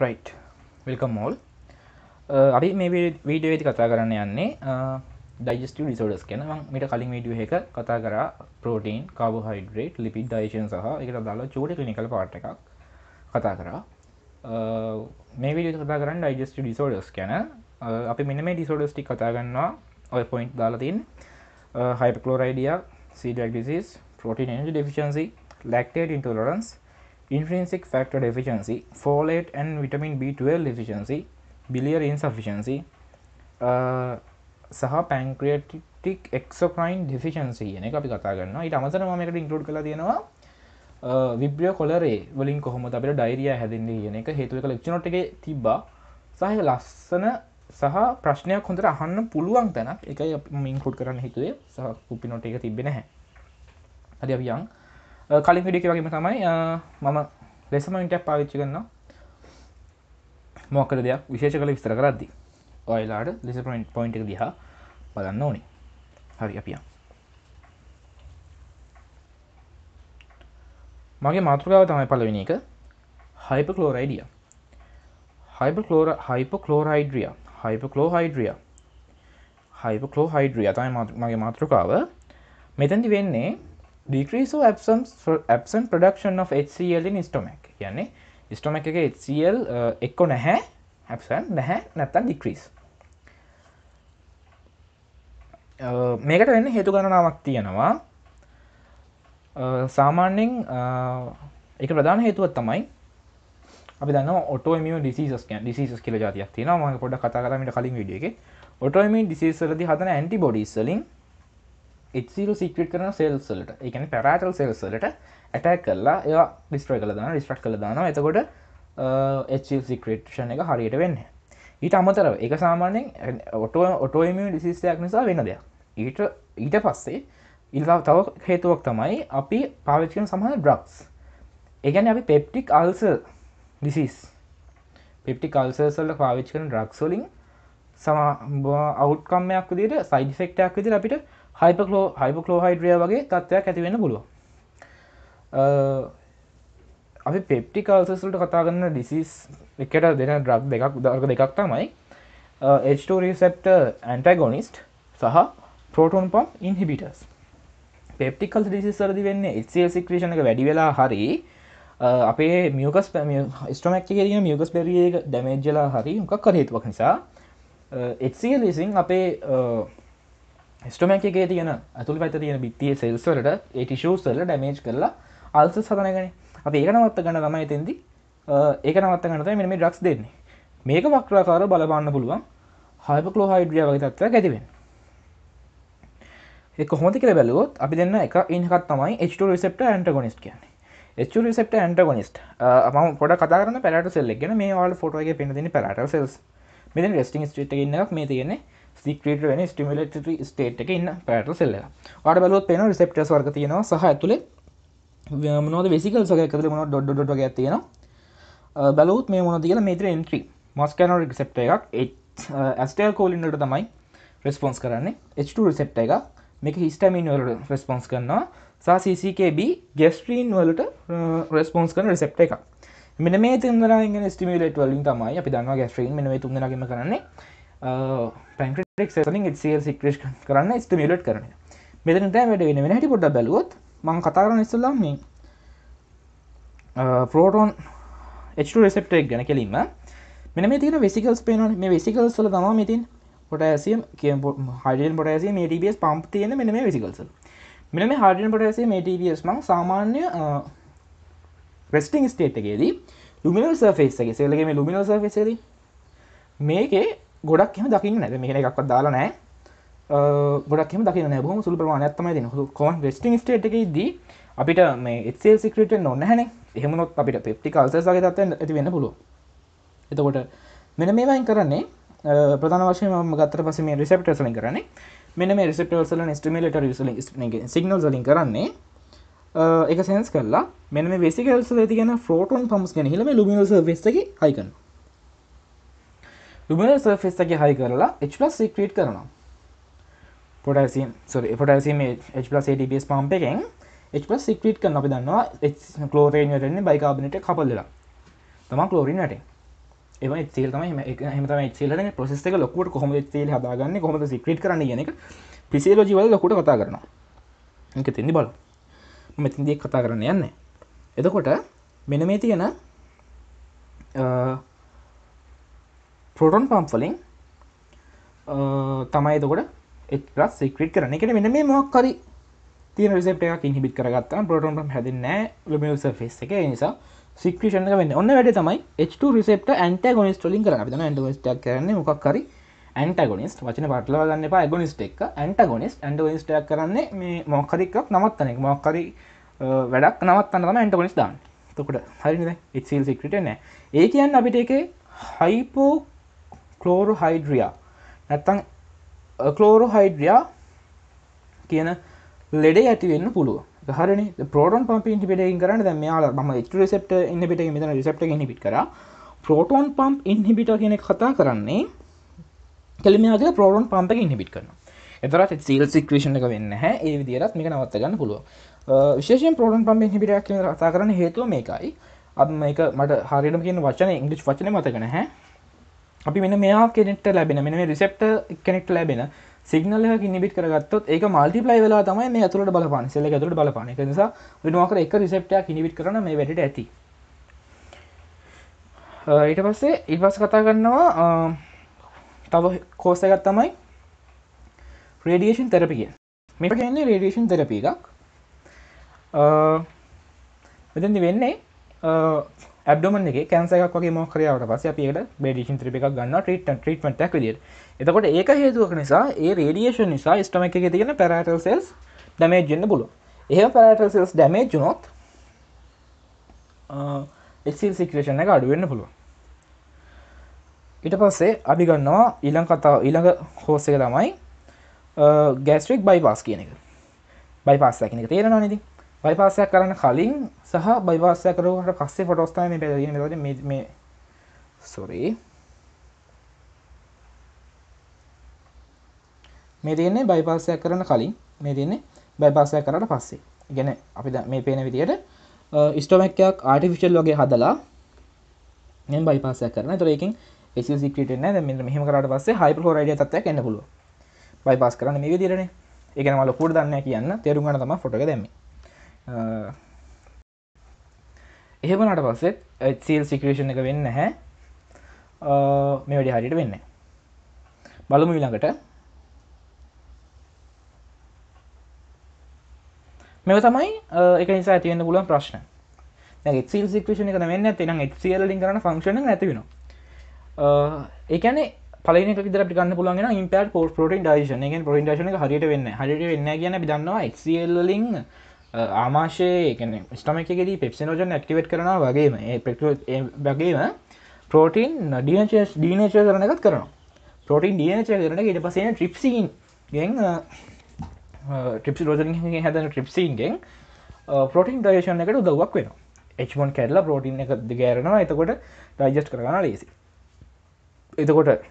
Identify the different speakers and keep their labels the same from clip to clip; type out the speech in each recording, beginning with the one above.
Speaker 1: Right විල්කම් මෝල් අපි මේ video ඇති කතා කරන්න යන්නේ ඩයිස්ට ිසෝඩස් කෙනවන් මට කලින් වීඩිය එක කතා කර පෝටීන් කාබ හයිඩරේට් ලිපි ඩයිශන් සහ එකට දාලා චෝඩ කලිනිකල් පාට එකක් කතා කරා uh, මේ විඩිය කතා කරන්න ඩයිජස්ට ඩිසෝඩස් කැන අපි මෙන මේ ඩිසෝඩස්ටි කතාගන්නවා ඔය පොයින්් දාලතින් hypochlorhydria coeliac disease protein deficiency lactate intolerance intrinsic factor deficiency, folate and vitamin B12 deficiency, biliary insufficiency uh, සහ පැන්ක්‍රියටික් එක්සොක්‍රයින් ඩිෆිෂන්සි යන එක අපි කතා කරන්න ඊට අමතර ම එකට ඉන්කලඩ් කළ තියෙනවා විබ්‍රිය uh, කොලරේ වලින් කොහොම අපට ඩයිරිය හැදින්නේ කියන එක හේතුවක ලක්ෂණට එක තිබ්බා සහ ලස්සන සහ ප්‍රශ්නයක් හොඳට අහන්න පුළුවන් තැනක් එක මින්කුඩ් කරන්න හිතුවේ සහ කුපිනොට එක තිබෙන හැ අද අපියන් කලින් විඩික වගේම තමයි මම ලෙසම ඉටක් පාවිච්චි කරන්න මොකර දෙයක් විශේෂ කළ විස්තර කරද්දි ඔයලාට ලෙස පොයින්් පොයින්ට දිහා බලන්න ඕනි හරි අපිය මගේ මාතෘකාව තමයි පලවෙෙන එක හයිප කලෝරයිඩිය හයිප කලෝර හයිප කලෝරයිඩ්‍රිය හයිප කලෝහයිඩ්‍රිය හයිප කලෝහයිඩ්‍රිය තමයි මගේ මාතෘකාව මෙතැදි වෙන්නේ decrease of absence absent production of HCl in stomach කියන්නේ stomach එකේ HCl එක්ක නැහැ absent නැහැ නැත්තම් decrease uh, මේකට වෙන්න හේතු ගණනාවක් තියෙනවා uh, සාමාන්‍යයෙන් එක uh, ප්‍රධාන හේතුවත් තමයි අපි දන්න ඔටෝමිය ඩිසිසස් කියන්නේ ඩිසිසස් කියලා જાතියක් තියෙනවා මම පොඩ්ඩක් කතා කරා මීට කලින් වීඩියෝ එකේ ඔටෝමිය ඩිසීස් වලදී හදන ඇන්ටිබොඩීස් වලින් එසිල් සික්විට කරන සෙල්සලට එකන පැරාටල් සෙල්සලට ඇටැක් කල්ලා ඒ ඩිස්ට්‍ර කළ දාන ඩිස්ට්‍රක් කළ දාන එතකොට එල් සික්‍රේට්ෂණ එක හරියට වෙන්න ඊට අමතරව එක සාමාන්‍යෙන් ඔටෝ ඔටෝම ඩිසිස්යක් නිසා වෙන දෙයක් ඊට ඊට පස්සේ ඉල්ලා තව හේතුවක් තමයි අපි පාවිච්චන සමහ ඩ්‍රක්ස් එකගැන අපි පෙප්ටික් අල්ස ඩිසිස් පෙප්ටි කල්සර්සල්ල පාවිච්ච කන ඩ්‍රක්සොලින් සම අවට්කම්මයක් විදිට සයිඩිෆෙක්ටයක් විදිර අපිට හයිපකලෝ හයිපකලෝහයිඩ්‍රිය වගේ තත්ත්වයක් ඇතිවෙන්න පුළුව අපි පෙප්ටිකල්සස්ලට කතාගන්න ඩිසිස් එකට දෙන ඩ්‍රක් දෙකක් උදාර්ග දෙකක් තමයි H2රිසෙප්ට ඇන්ටගොනිස්ට සහ පෝටෝන් පම් ඉන්හිබිටස් පෙප්ටිකල් ඩිසිස් සරදි වෙන්න එල් සික්‍රේෂණ එක වැඩි වෙලා හරි අපේ මියකස් පැමිය ස්ටමක්කගේ මියකස් පැරිය දැමේජ්ජලා හරි මොකක් කරේතුවක් නිසා එල් ලෙසින් අපේ ස්ටමැකගේ තියෙන ඇතුළ පැත තියෙන බිත්තිය සෙල්ස්වලට ඒටිශූසල්ල ඩමේජ් කරලා අල්ස සතනගෙන අප ඒක නවත්ත ගන්න ගම එතෙදි ඒක නවත්ත ගනත මෙම ඩක්ස් දෙන්නේ මේක වක්්‍රාකාර බලබන්න පුළුවන් හයිපකලෝ හයිඩ්‍රිය වගේ තත්ව ඇතිවෙන් එක හොමති කර බැලුවොත් අපි දෙන්න එක ඉන්හත් තමයි H2 රිසප්ට ඇන්ටගොනිස්ට කියන්නේ H2 රිසප්ට ඇන්ටගොනිස්ට ම පොඩ කතාරන පැට සෙල්ලෙක්ගෙන මේ වාල් ෆොටෝගේ පෙනතින පැට සෙල්ස් මෙ රෙස්ටිං ට් එකක් මේ තියෙන්නේ සික්‍රට වෙන ස්ටිමලටරි ස්ටේට් එක ඉන්න පැට සෙල්ල අඩ බලොත් පෙන රිසප්ටස් වර්ග තියෙනවා සහ ඇතුළේ මනෝද වෙසිකල් සක එකතුර මොන ඩොඩ් ොට ඇතියෙන බැලූත් මේ මොන තියල මේත්‍ර එන්ත්‍රී මොස්කනෝ රිසප්ට එකක් ඇස්ටල් කෝලින්නට තමයි රෙස්පොන්ස් කරන්නේ H2 රිසප්ට එක මේක හිස්ටමින් වලට රෙස්පොන්ස් කරනවා සාCCKB ගෙස්ට්‍රීන් වලට රෙස්පොන්ස් කරන රිසප්ට එකක් මෙන මේ තුන්දරගෙන ස්ටිමලට වලින් තමයි අපි දන්නවා ගැස්ට්‍රීන් මෙ මේ තුන්දරගම කරන්නේ පැන්ක්‍රටික් සෙසලින් එල් සික්‍රේෂ් කරන්න ස්ටිමිලට් කරන මෙතනට වැඩ වෙන වෙනහට පොඩ බැලුවොත් මං කතාරන ඉස්සල්ලම් මේ පෝටෝන් එට රෙසප්ට එක් ගැන කෙලින්ම මෙන මේ තින වෙසිකල්ස් පේන මේ වෙසිකල් සල තම මතින් පොටඇසියම් කිය හඩියන් පොටඇසිය මේටබස් පම්ප් තියෙන මෙන මේ වෙසිකල්සල් මෙන මේ හඩියන් පොටඇසේ මේටබස් මං සාමාන්‍ය ප්‍රෙස්ටිං ස්ටේට්ගේදී ලුමිනල් සර්ෆේස්ගේ සෙල්ලගේ ලුමිනල් සර්ෆේසේදී මේකේ ගොඩක් එම දකින්න නැද මේ එකක් දාලා නෑ ගොඩක් එම දකින බොහම සුළු ප්‍රමාණයක් තමයි දෙන කොන් වෙස්ටිං ස්ටේට් එකේදී අපිට මේ එක්සේල් සික්‍රට නොන්න හැන එහෙමනොත් අපිට පෙප්ටි කල්සසාගේ තත්ව ඇති වෙන්න පුළුව එතකොට මෙන මේවයින් කරන්නේ ප්‍රධාන වශයෙන් මම ගත්තට පස්සේ මේ රිසෙප්ටර්ස් වලින් කරන්නේ මෙන්න මේ රිසෙප්ටර්ස් වලින් ස්ටිමියුලේටර් යූස් වලින් සිග්නල්ස් වලින් කරන්නේ ඒක සෙන්ස් කරලා මෙන්න මේ වෙසිකල්ස් වල තියෙන ෆ්ලෝටෝන් පම්ප්ස් ගැන හිල මේ ලුමිනස් සර්ෆේස් එකේ හයි කරනවා ඩුමිනල් සර්ෆෙස් එක හයි කරලා H+ ක්‍රීට් e කරනවා potassium sorry potassium H+ADBS pump එකෙන් H+ සික්‍රීට් e කරන අපි දන්නවා ක්ලෝරේන් වැටෙන්නේ බයිකාබනේට් එක කපල් වෙලා තමයි ක්ලෝරින් වැටෙන්නේ එම HCl තමයි එහෙම එහෙම තමයි HCl හදන්නේ process එක ලොකුවට කොහොමද HCl හදාගන්නේ කොහොමද සික්‍රීට් කරන්නේ කියන එක ෆිසියොලොජි වල ලොකුවට කතා කරනවා මේක තෙන්දි බලමු මම මෙතනදී කතා කරන්න යන්නේ එතකොට මෙන්න මේ තියෙන පොටොන් පම්ෆලින් තමයි තකොට එක් සිකට කරන එකට මෙන මේ මොක්කරි තිය රිසට එක හිබි කරගත් පොටොන් පම් හැදින්න ලමිස ෆෙස් එක නිසා සික්‍රෂණ වන්න ඔන්න වැඩ තමයි H2 රිසප්ට ඇන්ට ගොනිස් ටොලින් කරන න ඇඩගස්ට කරන්න මොක්කරි ඇන්ටගොනිස් වචන පටල ගන්න පා ගොනිස්ට එක් ඇන්ටගොනිස් ඇන්ඩගොනිස්ටක් කරන්න මේ මොක්කරික් නමත්තනෙක් මොක්කරි වැඩක් නවත්තන්න තම ඇන්ටගොනිස් දාන්න තකොට හරි ඉල් සිකට නෑ ඒ කියන්න අපිට එක හයිපෝ කලෝරොහයිඩ්‍රියා නැත්තං කලෝරොහයිඩ්‍රියා කියන ලෙඩ ඇතිවෙන්න පුළුව හරන පෝටන් පම්පින්ට පිටෙන් කරන්න දැ මෙයාලා ම ෙක්ටරසෙප්ට ඉන්න පිට මෙතන රිසප්ට හිපිට කර පෝටෝන් පම්ප් ඉන්හිබිට කියනෙ කතා කරන්නේ කෙලිමයාගේ පෝටන් පම්පක ඉහිබිට කරන එතරත් සීල් සික්‍රේෂණ එක වෙන්න හැ ඒ විදිරත් මේක නවත්තගන්න පුළුව විශේෂෙන් පෝටන් පම්ප හිපිට කතා කරන හේතුව මේකයි අ මේක මට හරිම කියෙන් වචන ඉංගලි් වචන මතකන හැ අපි මෙ මෙයා කෙනෙට ලැබෙන මෙ මේ රිසෙප්ට කෙනෙක් ලැබෙන සිගනල කිනිිට කරගත්තොත් ඒ මල්ටිපලයි වෙලා තමයි මේ ඇතුළට බලපන් සෙල ඇතුට බලපන නිසා වෙනවාකර එක රිසෙප්ටය කිනිවිට කරන මේ වැඩට ඇති ඊට පස්සේ ඉල්වස් කතා ගන්නවා තව කෝසයගත් තමයි රඩියේෂන් තෙරපිය මේ කියන්නේ රඩියේෂන් තෙරපී එකක් මෙතදි වෙන්නේ ඇබ්ඩොමන් එක කැන්සයක් වගේ මොක්කරයාවට පස්ස අපිට බේඩිෂන් ත්‍රිප එකක් ගන්න ට්‍රීට ට්‍රීටමටක් විදිට එතකොට ඒක හේතුවක් නිසා ඒ රේඩියේෂන් නිසා ස්ටම එක තියෙන පැරටල් සෙල්ස් ඩමේජන්න පුළුව එහ පැරටල් සෙල්ස් ඩමේජනොත් එක්සිල් සික්‍රේෂණ එක අඩුවෙන්න්න පුළුව ඉට පස්සේ අපි ගන්නවා ඊළං කතාව ඊළඟ හෝසක ළමයි ගෑස්ට්‍රික් බයිපස් කියන එක බයිපස් ැකිනක තේරෙනවා නති බයිපාසයක් කරන්න කලින් සහ බයිවාසය කරුවට පස්සේ ෆොටෝස්ථාන පැදගෙන ද මේ සොරේ මේ තියන්නේ බයිපාසයක් කරන කලින් මේ තියන්නේ බයිපාසය කරට පස්සේ ගැන අපි මේ පේන විදියට ස්ටෝමැක්කයක් ආටිෆිෂල් වගේ හදලා මෙ බයිපාසය කරන තුරකින් සිකට න මෙහම කරට පස්සේ හයිප හෝරඩිය තත්වයක් එන්න පුළුව බයිපාස් කරන්න මේ විදිරන එකනවල පුඩ දන්න කියන්න තේරුගන්න තම ොට දැමේ එහෙමනට පස්සේ සල් සිකේෂණ එක වෙන්න හැ මේ වැඩි හරියට වෙන්න බලමු විළඟට මෙව තමයි එක නිසා ඇතිවෙන්න පුලුවන් ප්‍රශ්න ල් සිකේෂණ එක වෙන්න තින ල් කරන ෆක්ෂන ඇතිවෙන ඒකන පල ර ගන්න පුලන් ඉම්පට පෝ පොට ඩ න පොට හරිට වෙන්න හරිට වෙන්න කියන දන්නවා ක්ල් ලිින් ආමාශයකන ස්ටමකෙදී පෙප්සිනෝජන් ඇක්ටිවට් කරන වගේම වගේම පෝටීන් ඩියචස් ඩීනචය කරනගත් කරන පෝටීන් ඩියනචය කරන ඉට පසෙන ට්‍රිප්සින් ගෙන් ටිප්සි රෝජන හැතන ට්‍රිප්සින්ගෙන් පෝටීන් ඩයේෂන් එකට දවක් වෙන එච්මන් කැල්ලා පෝටීන් එක දිගෑරනවා එතකොට ඩයිජස්් කරගන්න ලේසි එතකොට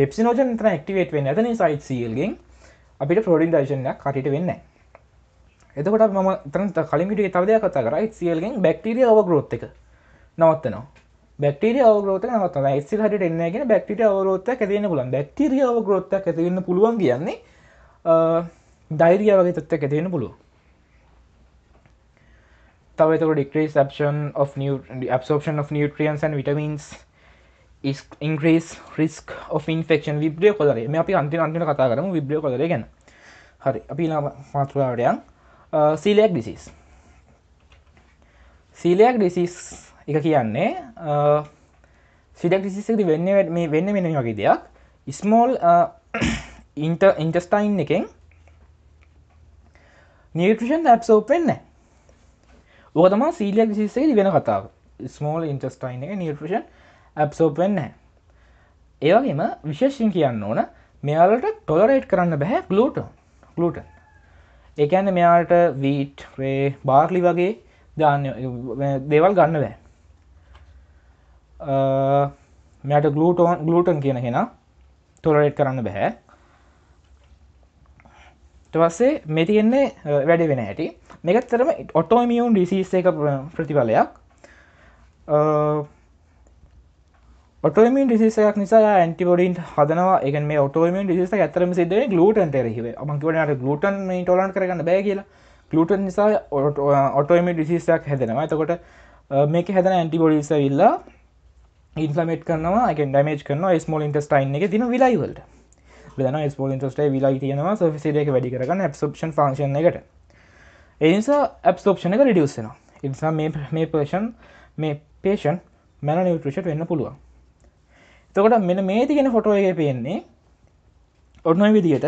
Speaker 1: පෙප්සිනෝජන් ක්ටිවේට වෙන ඇතන සයිට් සීල්ගෙන් අපිට පෝඩින් දර්ශනයක් කටට වෙන්න එතකොට ම තන කලිමිට තවදයක් කතා කරයි සියල්ගෙන් බැක්ටරිය අවගරෝත් එක නවත්තනවා බැක්ටරිය අවගරෝත නවත යිසිල් හට එන්නගෙන බැක්ටිය අවරෝත්ත ඇතින්න පුලන් බැක්ටිය අවගරෝත්ත ඇතින්න පුළුවන් කියන්නේ දෛරිය වගේ තත්ත ඇතින්න පුළුව ඩික්ේ ෝපෂන් නිටියන්ස් විටමන්ස් ඉන්ග්‍රීස් රිස්ක් ඉන්ෆෙක්ෂන් විබ්‍රිය කොදරේ මේ අපි අන්ති අන්තින කතා කරම විබ්‍රිය කොදර ගැන හරි අපි මාතෘාවටයන් සීලයක් ඩිසිස් සීලයක් ඩිසිස් එක කියන්නේ සිඩක් ඩිසිසකති වෙන්න මේ වෙන්න වෙන වගේ දෙයක් ඉස්මෝල් ඉන්ට ඉන්ටස්ටයින් එකෙන් නිියටෂන් ඇප්සෝප් වෙන්න ඕක තමා සීලියක් ඩිසිස්සේදි වෙන කතාව ස්මෝල් ඉන්ටස්ටයින් එක නිියටෂන් ඇප්සෝප් වෙන්න ඒවගේම විශේෂෙන් කියන්න ඕන මෙයාලට ටොලරේට් කරන්න බැහැ ගලූට ගලටන් ඒකඇන්න මෙයාට වීට් බාර්ලි වගේ ධාන්‍ය දේවල් ගන්න බෑ මෙයට ගලූටෝන් ගලූටන් කියන හෙන තොලරෙට් කරන්න බැහැ තවස්සේ මෙතියෙන්නේ වැඩ වෙන හැටි මෙකත්තරම ඔටෝමියුන් ඩිසිස් එක ප්‍රතිඵලයක් ඔටෝමින් ිසිසයක් නිසා ඇන්ටිබොඩින් හදනවා එක මේ ඔටෝමින් ිසිස ඇතරම සිද ගලුටන් ෙරහිව මංකිවට ගලුටන් ටොලන් කරගන්න බෑ කියලා ගලුටන් නිසා ඔටෝමි ිසිසයක් හැදෙනවා එතකොට මේක හැදන ඇන්ටිබොඩිස විල්ලා ඉන්ලමට කරනවා එක ඩමේජ් කරන ස්මෝල් ඉන්ටස්ටයින් එක තින විලයිවල්ට වෙන ස්පෝල් ඉන්ටස්ටේ විලායි තියෙනවා සොෆිසිරක වැඩි කරගන්න ඇප්සප්ෂන් ෆංක්ෂන එකට එනිසා ඇප්සෝප්ෂන එක රිඩියස්සෙනවා ඉනිසා මේ මේ පර්ෂන් මේ පේෂන් මැන නිියට්‍රෂට වෙන්න පුළුවන් තකොට මෙන මේ තිගෙන ෆොටෝ එක පේන්නේ ඔන්න විදිහට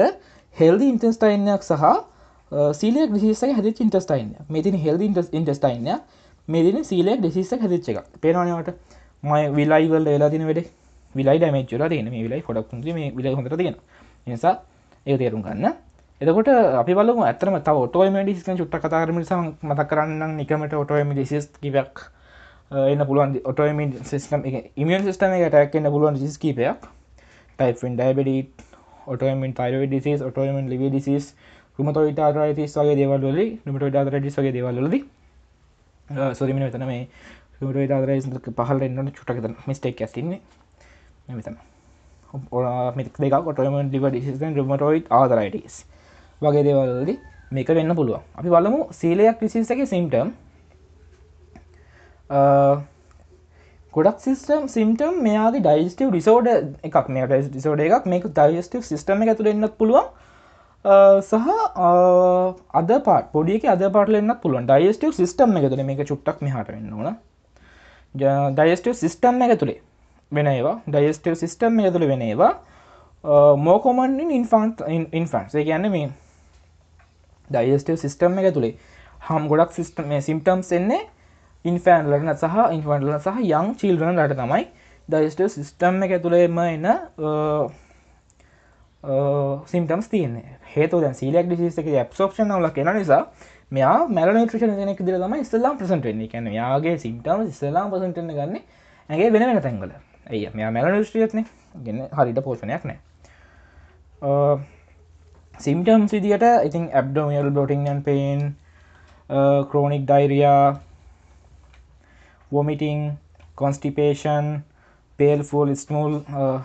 Speaker 1: හෙල්දි ඉන්ටස්ටයින්යක් සහ සීලේ ගිසිසක හැදි ඉන්ටස්ටයින් මෙතින හෙල්දි ඉන්ටස්ටයින්න මෙදින සීලේ ඩෙසිස්සක් හැදිච්ච එක පේනවානවට මයි විලයිවල් වෙලා තින වැඩේ විලයි ඩමච්චල තියෙන මේ විලයි ොඩක් මේ විල හොඳ තියෙන නිසා ඒ තේරුම් ගන්න එතකොට අපි බලමු ඇතම තව ඔටෝමඩිස්ක චුට්ට කතාරම මතක් කරන්න නිකමට ඔටෝම ඩිසිස් කිවක් එන්න පුළුවන් ඔටෝම සිස්ටම් එක ඉමියන් සිස්ටම එක ටැක්න්න පුළුවන් ජිස්කීපයක් type one diabetes autoimmune thyroid disease autoimmune liver disease rheumatoid arthritis වගේ දේවල්ලි නමට ඩාතර ඩිස් වගේ දේවල්ලද සොරිමින වෙතන මේ ට දාදර පහල එන්නට චුටක මිස්ටේක් ඇතින්නේ මෙතන මික් දෙක කොටමන් ලිව ඩිසින් රුමටෝයි ආදරයිටස් වගේ දේවල්ලදි මේක වෙන්න පුළුවන් අපි බලමු සීලයක් විසිස්සගේ සිම්ටම් ගොඩක් සිිස්ටම් සිම්ටම් මෙයාගේ ඩයිස්ටව රිසෝඩ එකක් මේට ිසෝඩ එකක් මේක ඩයිස්ටව සිිටම ඇතු එන්නත් පුළුවන් සහ අද පාට පොඩියක අද පාටලන්න පුළුවන් ඩයිස්ටව සිිටම් එක තුළ මේක චුට්ටක් හට වන්නවන ඩයිස්ටව සිිස්ටම් එක තුළේ වෙන ඒවා ඩයිස්ටව සිිස්ටම් එක තුළ වෙන ඒවා මෝකොමන්ින් ඉන්ෆන්ට ඉන්ෆන්සේ ගැන්න මේ ඩයිස්ටව සිිස්ටම් එක තුළේ හම් ගොඩක් සිිටම සිම්ටම්ස් එන්නේ ඉන්ෆෑන්ලටන සහ ඉන්ෆන්ල සහ යං චිල්රනට තමයි දයිස්ට සිිස්ටම් එක තුළේම එන්න සිම්ටම්ස් තියන හේතු දැ සීලක් ිසිසක ක්ෂන් ල කෙන නිසා මෙයා මැල ්‍ර නක දිර තම ස්ල්ලාම් ප්‍රසටන්නේ කැන යාගේ සිම්ටම් ස්ල්ලාම් පසටන ගන්න ඇගේ වෙන වෙන තැන්ගල ඇය මෙයා මැල ෂ්ටියත්න ගෙන හරිට පෝෂණයක් නෑ සිම්ටම් සිදිට ඉතින් abdominal bloating pain chronic diarrhoea vomiting, constipation, pailful uh,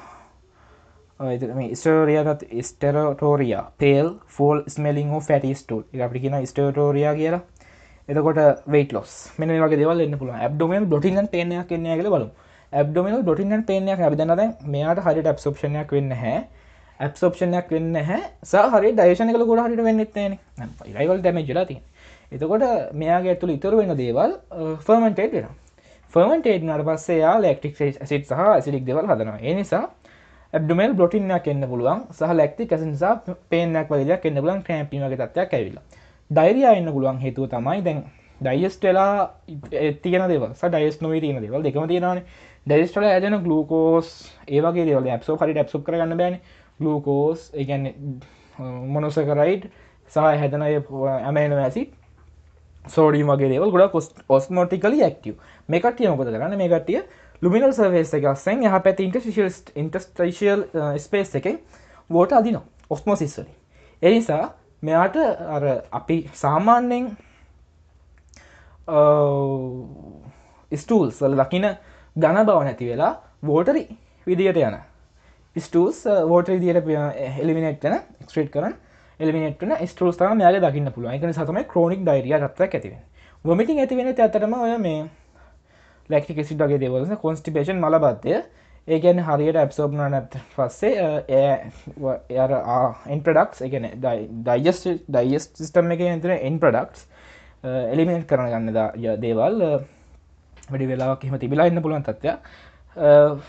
Speaker 1: uh, stool. ස්ටරයාගත් ස්ටරටෝරයා පේල් ෆෝල් ස්මෙලිින් හෝ ෆැටිස්ටල් අපිට කියන ස්ටරටෝරයා කියලා එතකොට වේට ලොස් මෙන වගේ දෙවල් එන්න පුළ ඇබ්ඩොමල් ොටිගන් පේනයක් කන්නේ කියල බලු ඇබ්ඩොමල් ොටිගන් පේනයක් ඇබිදනද මෙයාට හරිට ඇප්සෝප්ෂණයක් වෙන්න හැ ඇප්සෝප්ෂණයක් වෙන්න හැ සහරි දර්ශනක ගොඩ හරිට වෙන්නෙත්තේන රයිවල් දැමජලති එතකොට මෙයාගේ ඇතුළ ඉතුර වෙන දේවල් ෆර්මන්ටේට uh, වෙනවා ෆර්මන්ටේඩ් නට පස්සේ යා ලෙක්ටික් සිට් සහ සිටික් දෙවල් හදනවා ඒ නිසා ඇබ්ඩමල් බොටින්නයක් එන්න පුළුවන් සහ ලැක්ති කසිනිසා පේනක් වලයක් එන්න පුලන් ක්‍රෑම්පීමගේ තත්වයක් ඇවිල්ලා ඩයිරයා එන්න පුළුවන් හේතුව තමයි දැන් ඩයිස්ටලා තියන දෙව ඩයිස් නොව තියන දෙවල් දෙකම තියෙනන ඩයිස්ටල ඇදන ගලූකෝස් ඒවගේ දෙවල ඇප්සෝ හරි ඇප්සු කරගන්න බෑන ගලූකෝස් එකන්න මොනොස කරයිට් සහ හැදනය ඇමන ඇසිට සෝඩීම් වගේ දේවල් ගොඩක් ඔස්මෝටිකලි ඇක්ටව මේකටිය මොකද ගන්න මේකටිය ලුමිනල් සර්වේස් එකක්සෙන් යහ පැති ඉන්ටශිල්ට ඉන්ටස්ට්‍රේශල් ස්පේස් එකෙන් වෝට අදින ඔස්මෝසිස්වල එනිසා මෙයාට අර අපි සාමාන්‍යෙන් ස්ටූල් සල් දකින ගණ බව නැති වෙලා වෝටරි විදියට යන ස්ටස් වෝට විදියට එලිමිනට්න එක්ස්ට්‍රේට් කරන්න එලිමිනටන ස්ටෝස්ථාව යාල දකින්න පුළුව එකන සතම ක්‍රෝනික් ඩයිරිය ගත්තක් ඇතිව වොමිටින් ඇතිවෙන ඇතරම ඔය මේ ලක්ටික සිටගේ දෙවලස කොන්ස්ටිපේෂන් මලබත්තය ඒකැන් හරියට ඇප්සෝබ්න නැත් පස්සේ එන් ප්‍රඩක්ස් එකන ඩයිස් ඩයිස් සිිස්ටම් එක ඇතර එන් ප්‍රඩක්ස් එලිමෙන්ට් කරන ගන්න දේවල් වැඩි වෙලාක් හම තිබිලා ඉන්න පුළුවන් තත්ත්වයක්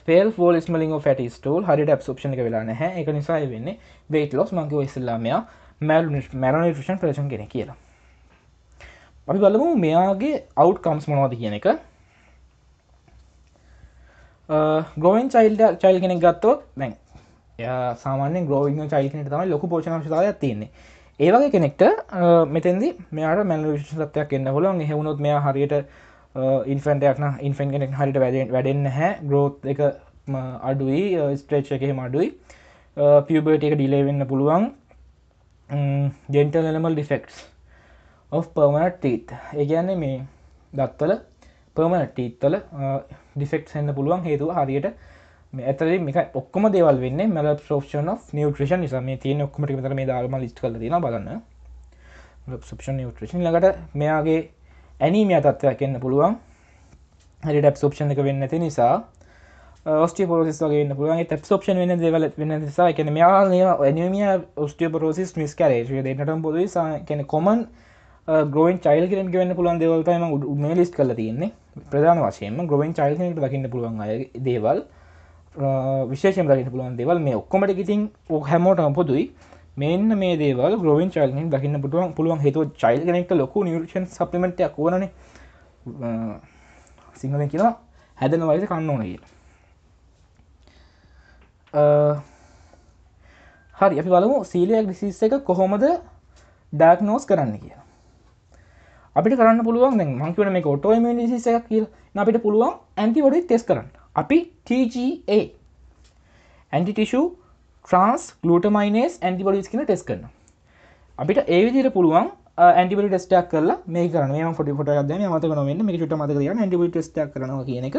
Speaker 1: ෆෙල් ෝල් ස්මලින් ට ස්ටෝල් හරිට ඇබ්සපෂන එක වෙලා නැහැ එක නිසා වෙන්න බේට ලොස් මංගේ ඉස්ල්ලාමයා මැල් මැරන ෂන් ප්‍රේෂන් කෙන කියලා අපි බලමු මෙයාගේ අවට් කම්ස් මොනවාද කියන එක ගෝවන් චයිල්ඩ චයිල් කෙනෙක් ගත්තොත් දැන් සාමාන්‍ය ගෝවිං චයිල්නට තමයි ලොක පෝෂණශතාය තියන්නේ ඒවගේ කෙනෙක්ට මෙතැදි මෙයාට මැල විශෂතයක් එන්න හොලන් හෙවුණොත් මෙයා හරියට ඉන්ෆන්ටයක්න uh, ඉන්ෆන් කෙනෙක් හරිට වැදෙන් වැඩෙන්න්න හැ ග්‍රෝත් එක අඩුයි ස්ට්‍රේච්ච uh, එකහෙම අඩුයි පියබට uh, එක ඩිලේවෙන්න පුළුවන් ජෙන්ටල් එලමල් ඩිෆෙක්ස් of permanent teeth ඒගැන්නේ මේ දත්වල permanent teeth වල defects එන්න පුළුවන් හේතුව හරියට මේ ඇතරේ මේක ඔක්කොම දේවල් වෙන්නේ malabsorption of nutrition නිසා මේ තියෙන ඔක්කොම ටික විතර මේ දාගම ලිස්ට් කරලා තියෙනවා බලන්න malabsorption nutrition ළඟට මෙයාගේ ඇනීමිය තත්ත්වයක් එන්න පුළුවන් හරි ටැප්සෝප්ෂන් එක වෙන්න ඇති නිසා ස්ටිපරෝසිස් වගේ පුළුවන් තැප්සෝප්ෂන් වෙන දෙවල වෙන නිසා එකන මෙයා ඇනමිය ස්ටියපරෝසිස් මිස් කරේශය දෙන්නට පොදු කෙන කොමන් ග්‍රෝන් චයිල් කරෙන් ගවන්න පුළන් දෙවල්තම උම ලිස් කල තියන්නේ ප්‍රධාන වශයෙන් ග්‍රෝවන් චයිල් නට දකින්න පුළුවන් අය දේවල් විශේෂෙන් දකින්න පුළුවන් දෙවල් මේ ඔක්කොමට ඉතින් ඕ හැමෝටම පොදුයි මෙන්න මේ දේවල් ග්‍රෝවින් චල්ින් දකින්න පුටුවන් පුළුවන් හේතු චයිල් ගෙනෙක්ට ලොකු නිරෂන් සපිමට කෝන සිංහල කියලා හැදන වයිස කන්න ඕන කියලා හරි අපි බලමු සීලයක් ඩිසිස් එක කොහොමද ඩක්නෝස් කරන්න කියලා අපිට කරන්න පුළුවන් මංකවන මේ ඔටෝම ිසිස එක කියල් අපිට පුළුවන් ඇන්තිවඩි තෙස් කරන්න අපි TGA ඇන්ටිටිෂූ ට්‍රන්ස් ගලටමයිනස් ඇන්ටිබඩිස් කියන ටෙස් කරන අපිට ඒවිදිර පුළුවන් ඇන්ටිබඩි ටෙස්ටක් කරලා මේ කරන ොට ොට ද මතක නොවන්න මේ ට මතක ඇටිබි ටෙස්ට කරන කියන එක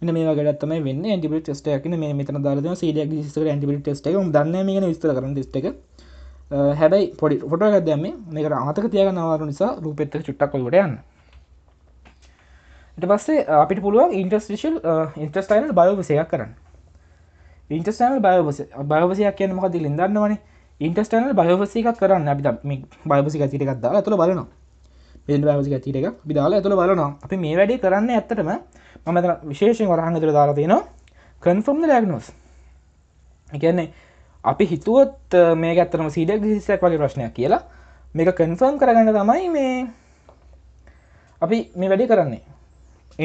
Speaker 1: මෙන්න මේ ගත්ම වෙන්න ඇටිබි ටෙස්ට කියන මේ මෙතන දරද සීඩ ඇටිබි ටෙස්ට දන්න මේ විස්තර කරන ටෙස්ටක හැබැයි පොඩි ොට ගදම මේකට අමතක තියග නවාරු නිසා රූපෙත්ත චුට්ටක් කොලට යන්න ට පස්සේ අපිට පුළුවන් ඉන්ටස්ටිශල් ඉන්ටස්ටයිල් බයෝ විසයක් කරන්න ඉන්ටස්ටනල් බයවස බයවසයක් කියන මොකද ලින්දන්නවන ඉන්ටස්ටනල් බයවසික කරන්න අපිත බයවසික සිටකක් දාලා තුළ බලනවා පිල් බයවසික තිට එක විදාල ඇතුළ බලනවා අපි මේ වැඩි කරන්න ඇත්තටම මම විශේෂෙන් වරහන් තුර දාරතියනවා කන්ෆර්ම් ලැක්නොස් කියන්නේ අපි හිතුවොත් මේ ඇත්තරම සීඩක් සිසක් වගේ ප්‍රශ්නයක් කියලා මේක කන්ෆර්ම් කරගන්න තමයි මේ අපි මේ වැඩි කරන්නේ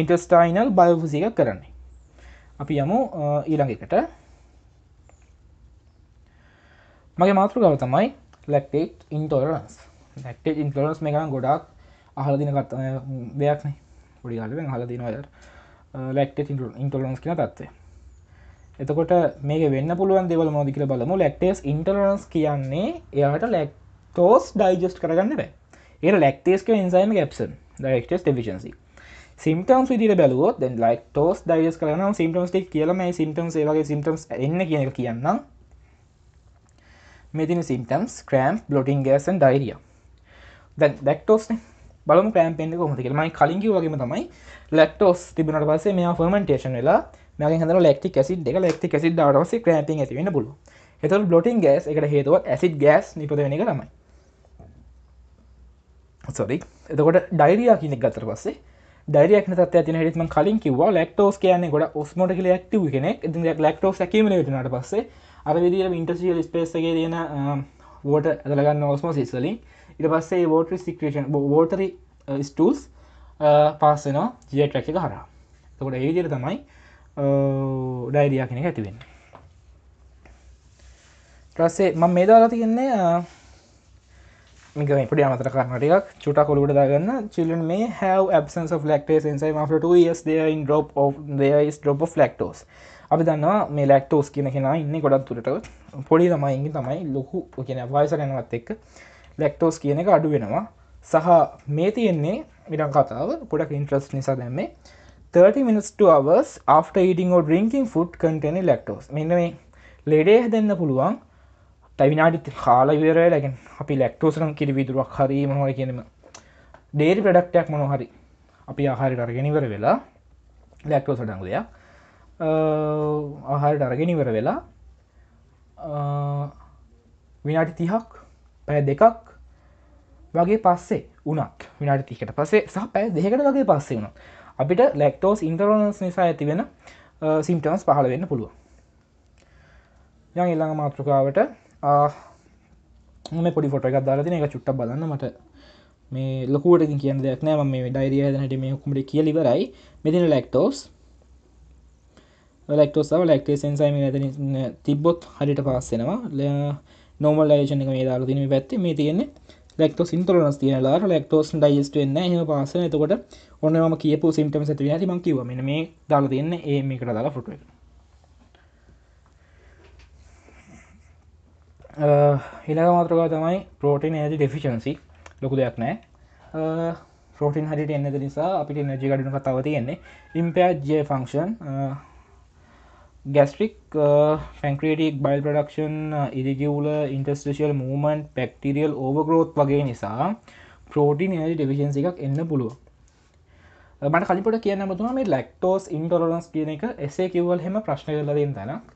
Speaker 1: ඉන්ටස්ටයිනල් බයවසික කරන්නේ අපි යමු ඊළඟකට මගේ මාතෘකාව තමයි ලැක්ටේට් ඉන්ටෝරන්ස් ලැක්ටේට් ඉන්ටලරන්ස් මේ කරන ගොඩක් අහලදින කත් දෙයක්න පොඩි හලුවෙන් හලදින අය ලැක්ටේ ඉන්ටලරන්ස් කියන තත්වේ එතකොට මේ වෙන්න පුළුවන් දෙවල් මෝදිකර බලමු ලැක්ටේස් ඉන්ටලරන්ස් කියන්නේ එයාට ලැක්ටෝස් ඩයිජස්ට කරගන්න බෑ ඒ ලැක්ටේස්ක ඉන්සයිම ගැප්සන් ඩක්ටස් ඩිවිශන්සි සිම්ටම්ස් විදිර බැලුවොත් දැන් ලයික් ටෝස් ඩයිස් කරන සිම්ටම්ස්ටක් කියලම සිම්ටම්ස් ඒගේ සිම්ටම්ස් එන්න කියන කියන්නම් මෙතින සිම්ටම්ස් ක්‍රෑම් බ්ලොටින් ගෑසන් ඩයිරිය දැ දැක්ටෝස් බලම් ක්‍රෑම්පෙන්ෙ කොමතිකෙන මයි කලින්ගි වගේම තමයි ලෙක්ටෝස් තිබුණට පසේ මේ ෆර්මන්ටේෂන් වෙලා මගේ හඳ ලෙක්ටි ඇසි එක ලෙක්ටි ඇසි ටස ක්‍රෑපි ඇතිවෙන බොල එතල් බ්ලොටින් ගෑස් එකට හේතුවත් ඇසි ගෑස් නිපදවෙන එක තමයි සොරි එතකොට ඩයිරයා කියනෙක් ගතර පස්සේ දරයක් තත් ඇතින හිටම කලින් කිවවා ලක්ටෝස් කියන්නේ ගොඩ ඔස්මොට කියල ඇක්ටව කෙනෙක් ද ලක්ටෝස් ැකීම ටනට පස්සේ අර විදිර ඉන්ටසිියල් ස්පේසගේ තියෙන වෝට ඇදලගන්න ඔස්මෝ සිස්සලින් ඉට පස්සේ වෝට සික්‍රේෂන් වෝටරි ස්ටස් පාස්සන ජියටරැක එක හර තකොට ඒදිර තමයි ඩයිඩිය කෙනෙ ඇතිවෙන්න ටස්සේ ම මේදාලා තියන්නේ මික පට අමතර කරනටක් චුට කොළුට දාගන්න චිලන් මේ have absence of lactase enzyme after 2 years they are in drop of there is drop of lactose අපි දන්නවා මේ ලක්ටෝස් කියන කෙනා ඉන්න ගොඩක් තුරට පොඩි ළමයින්ගේ තමයි ලොකු කියන වයස ගැනවත් එක්ක ලෙක්ටෝස් කියන එක අඩු වෙනවා සහ මේ තියෙන්නේ මිඩන් කතාව පොඩක් ඉන්ට්‍රස් නිසා දැම්මේ 30 minutes to hours after eating or drinking food contain lactose මෙන්න මේ ලෙඩේ හැදෙන්න පුළුවන් තැවිනාඩිත් කාලා විරලගෙන් අපි ලෙක්ටෝසරම් කිරි විදුරක් හරීම හොර කියනීම ඩේරි ප්‍රඩක්ටයක් මොන හරි අපි ආහාරි අරගෙනවර වෙලා ලැක්ටෝස ඩංගලයක් ආහාරට අරගෙනවර වෙලා විනාටි තිහක් පැය දෙකක් වගේ පස්සේ උනත් විනාට තිකට පසේ සහ පැ දෙකට වගේ පස්සේ වුණ අපිට ලෙක්ටෝස් ඉන්ටරෝනස් නිසා ඇති වෙන සිම්ටන්ස් පහළ වෙන්න පුළුව යං එල්ළඟ මාතෘකාවට මේ පොඩි ෆොට එකක් දාලතින එක චුට්ට බලන්න මට මේ ලොකුවට කියන්න දෙයක් නෑ මේ ඩයිරිය හැනට මේ හොකුමට කියලිවරයි මෙතින ලෙක්ටෝස් ලෙක්ටෝස්ාව ලෙක්ටේ සෙන්සයිම ඇතන තිබ්බොත් හරිට පස්සෙනවා නෝමල් ලේෂන එක මේ දාලා තින පැත්ති මේ තියෙන්නේ ලෙක්ටෝ සින්තලනස් තියලා ලෙක්ටෝස් ඩයිස්ට වෙන්න හම පාසන එතකොට ඔන්නම කියපු සිම්ටම සැතිව ඇතිමං කිව මේ දාලා තියන්න ඒ මේකට දාලා ෆොටුවේ හිළඟ මාතෘකා තමයි පෝටින් ඇති ඩෙෆිශන්සි ලොකු දෙයක් නෑ පෝටින් හරිට එන්න නිසා අපිට නජි ගඩින කතාව තියෙන්නේ ඉම්පෑජ්ජය function gastric pancreatic bile production ඉරිගවල ඉන්ටස්ටේශල් මූමන්් පැක්ටිරියල් ඕවගරෝත් වගේ නිසා පෝටින් ඇති ඩිවිශන්සි එකක් එන්න පුළුව මට කලිපට කියන තුම මේ ලක්ටෝස් ඉන්ටොලන්ස් කියන එක එසේ කිවල් හෙම ප්‍රශ්න කරලදින් තැනක්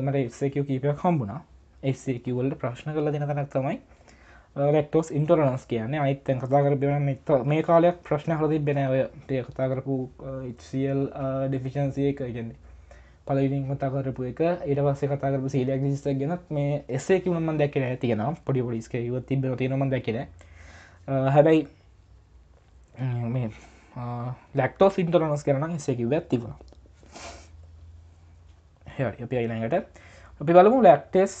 Speaker 1: මට එක්සකව කීපයක් හම්බුණා එක්කිවල්ට ප්‍රශ්න කල දෙන තැනක් තමයි ලෙක්ටෝස් ඉන්ටරනස් කියන්නේ අයිතැන් කතා කර බෙන මේ කාලයක් ප්‍රශ්න හලති බෙනවටය කතා කරපු ඉල් ඩිෆිෂන්සිය එක ගැන්නේ පලවිින් කතා කරපු එක ඒට පස්සේ කතා කරපු සීලයක් නිිස්ත ගෙනත් මේ එසේ කිවම දැකෙන තියෙන පොඩි පොඩිස්ක ඉවත්ති බතිනම දැකෙන හැබැයි මේ ලෙක්ටෝස් ඉන්ටරනස් කරන එසකිව ඇතිවා හ අපි අයිනඟට අපි බලමු ලැක්ටෙස්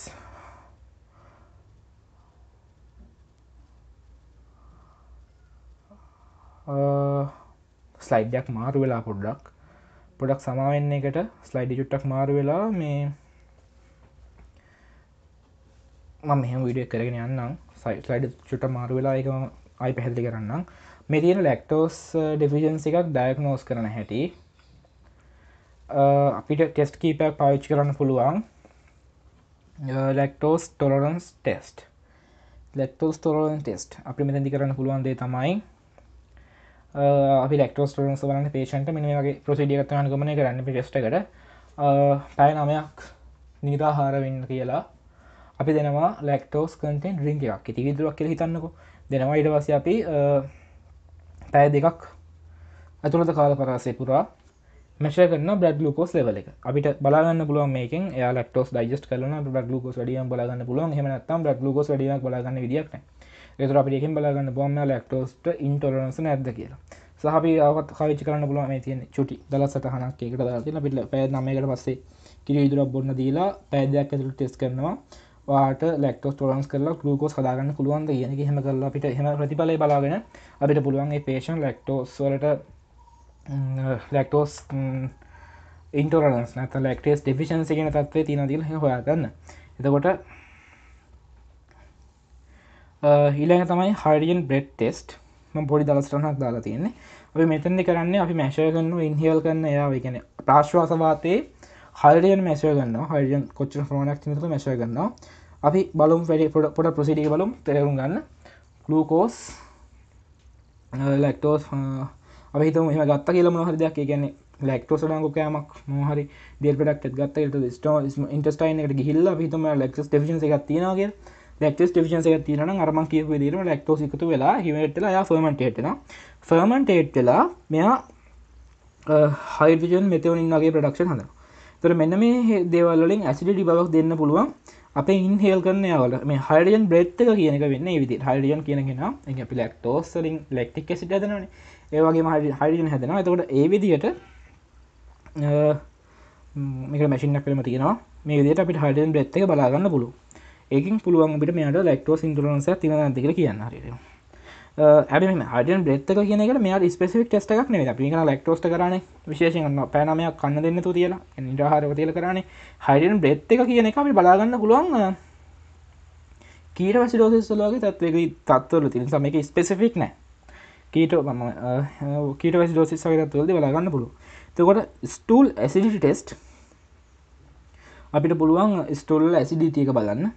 Speaker 1: ස්ලයිඩ්ඩක් මාරු වෙලා පොඩ්ඩක් පොඩක් සමාවෙන්න එකට ස්ලයිඩි චුට්ටක් මාරු වෙලා මේ මම මෙහම විඩිය කරගෙන යන්නම් සයිලයිඩ් චුට මාරු වෙලා එක අයි පැහැදිලි කරන්න මේ තියෙන ලෙක්ටෝස් ඩිෆිජන්සි එකක් ඩයක්නෝස් කරන හැටි අපිට ටෙස්ට කීපයක් පාවිච්චි කරන්න පුළුවන් lactose tolerance test lactose tolerance test අපි මෙතැදි කරන්න පුළුවන්දේ තමයි පෙක්ටෝස්ටරන්ස් වලන පේෂන්ට මේගේ ප්‍රසිඩියගත් අනුගමනය කරන්න පිටෙස්ටකට පැය නමයක් නිදාහාර වෙන්න කියලා අපි දෙනවා ලෙක්ටෝස් කටෙන් රිංගයක් ඉති විදුරක් කියල හිතන්නකු දෙනවා ඉඩවස අපි පැය දෙකක් ඇතුළත කාල පරාසේ පුරා මෙශය කරන බ්‍රඩ් ලුකෝස් ලෙවල එක අපිට බලාගන්න පුළුව මේකින් යා ලෙක්ටෝස් ඩයිජස් කරන බ්‍රඩ් ලුකෝස් ඩියම් බලාගන්න පුළුවන් හමනත්තම් බ්‍රඩ් ලුකෝස් ඩියක් බලාගන්න විදික්න එතුර අපිටකින් බලගන්න බොන්න ලක්ටෝස්ට ඉන්ටොලනස නැද කියලා සහපි අවත් හවිච කරන්න පුලුව මේ තියෙන චුටි දල සටහනක් ඒකට දරතින පිට පැ නමයකට පස්සේ කිරි විදුරක් බොන්න දීලා පැදයක් ඇතුළු ටෙස් කරනවා වාට ලෙක්ටෝ ටොරන්ස් කරලා ගලුකෝස් හදාගන්න පුළුවන්ද කියන එක හෙම කරලා අපිට හෙම ප්‍රතිඵලය බලාගෙන අපිට පුළුවන් ඒ පේෂන් ලෙක්ටෝස් වලට ලෙක්ටෝස් ඉන්ටරන්ස් නැත ලෙක්ටේස් ඩිෆිෂන්සි කියන තත්වේ තියෙන දීලා හොයාගන්න එතකොට Uh, ඊළඟ තමයි හරිියන් බ්‍රෙට් ටෙස්ට් පොඩි දලස්ටනක් දාලා තියන්නේ අපි මෙතන්දි කරන්න අපි මැශය කරන්න ඉන්හල් කරන්න යා ගෙන ප්‍රශ්වාසවාතයේ හරිියන් මැසය ගන්න හරිියන් කොච්ච ෝනක් තු මැශය ගන්න අපි බලුම් වැඩි පොඩ පොඩ ප්‍රසිඩි බලුම් තෙරුම් ගන්න ලූකෝස් ලෙක්ටෝස් අපිත මෙම ගත්ත කියලම හරි දෙයක් කියන්නේ ලෙක්ටෝස ඩංගු කෑමක් මහරි දෙල් පඩක් ගත්ත ට ස්ට ඉන්ටස්ටයිනට ගහිල්ල පිතුම ලෙක්ස් ිෂන් එකක් තිනගේ ෙක්ස් ිෂන්සේ තින අරම කිය දිරම ලක්තෝ සිකතු වෙලා හිමටලා ය ෆර්මන්ටේටන ෆර්මන්ටේට් වෙලා මෙයා හයිජන් මෙතවනින්ගේ ප්‍රඩක්ෂන් හඳ තර මෙන්න මේ දේවල්ලින් ඇසිඩි බවක් දෙන්න පුළුවන් අප ඉන්හේල් කරනය වල මේ හයිඩියන් බ්‍රේත්ක කියනක වෙන්න විදි හයිඩියන් කියනගෙන අපි ලක්ටෝස්ලින් ලෙක්ටික් සිට ඇදනන ඒවගේ හරි හයිඩියන් හැදෙන තකොට ඒ විදියට මේක මැසිින් පිල්ම තියෙනවා මේ විදිට අපි හයිඩියන් බ්‍රේත්ක බලාගන්න පුළුව ඒකින් පුළුවන් බට මේට ලෙක්ටෝ සින්ටරන්ස තින දෙක කියන්න හරිට ඇඩම අඩන් බෙත්තක කියනක මේ ස්පෙසිික් ටෙස්ට එකක් නේ පික ලෙක්ටෝස්ට කරන විශේෂයන්න පෑනමයක් කන්න දෙන්න තු කියලා නිටහාරව තියල කරන්නේ හයිඩන් බෙත් එක කියන එක අපි බලාගන්න පුළුවන් කීර වැසිරෝසිස්සලගේ තත්වක තත්වල තින සමක ස්පෙසිෆික් නෑ කීට ම කීට වැසි දෝසිස් සගේ තත්වලද බලාගන්න පුළුව තකොට ස්ටූල් ඇසිඩි ටෙස්ට් අපිට පුළුවන් ස්ටෝල් ඇසිඩිටියක බලන්න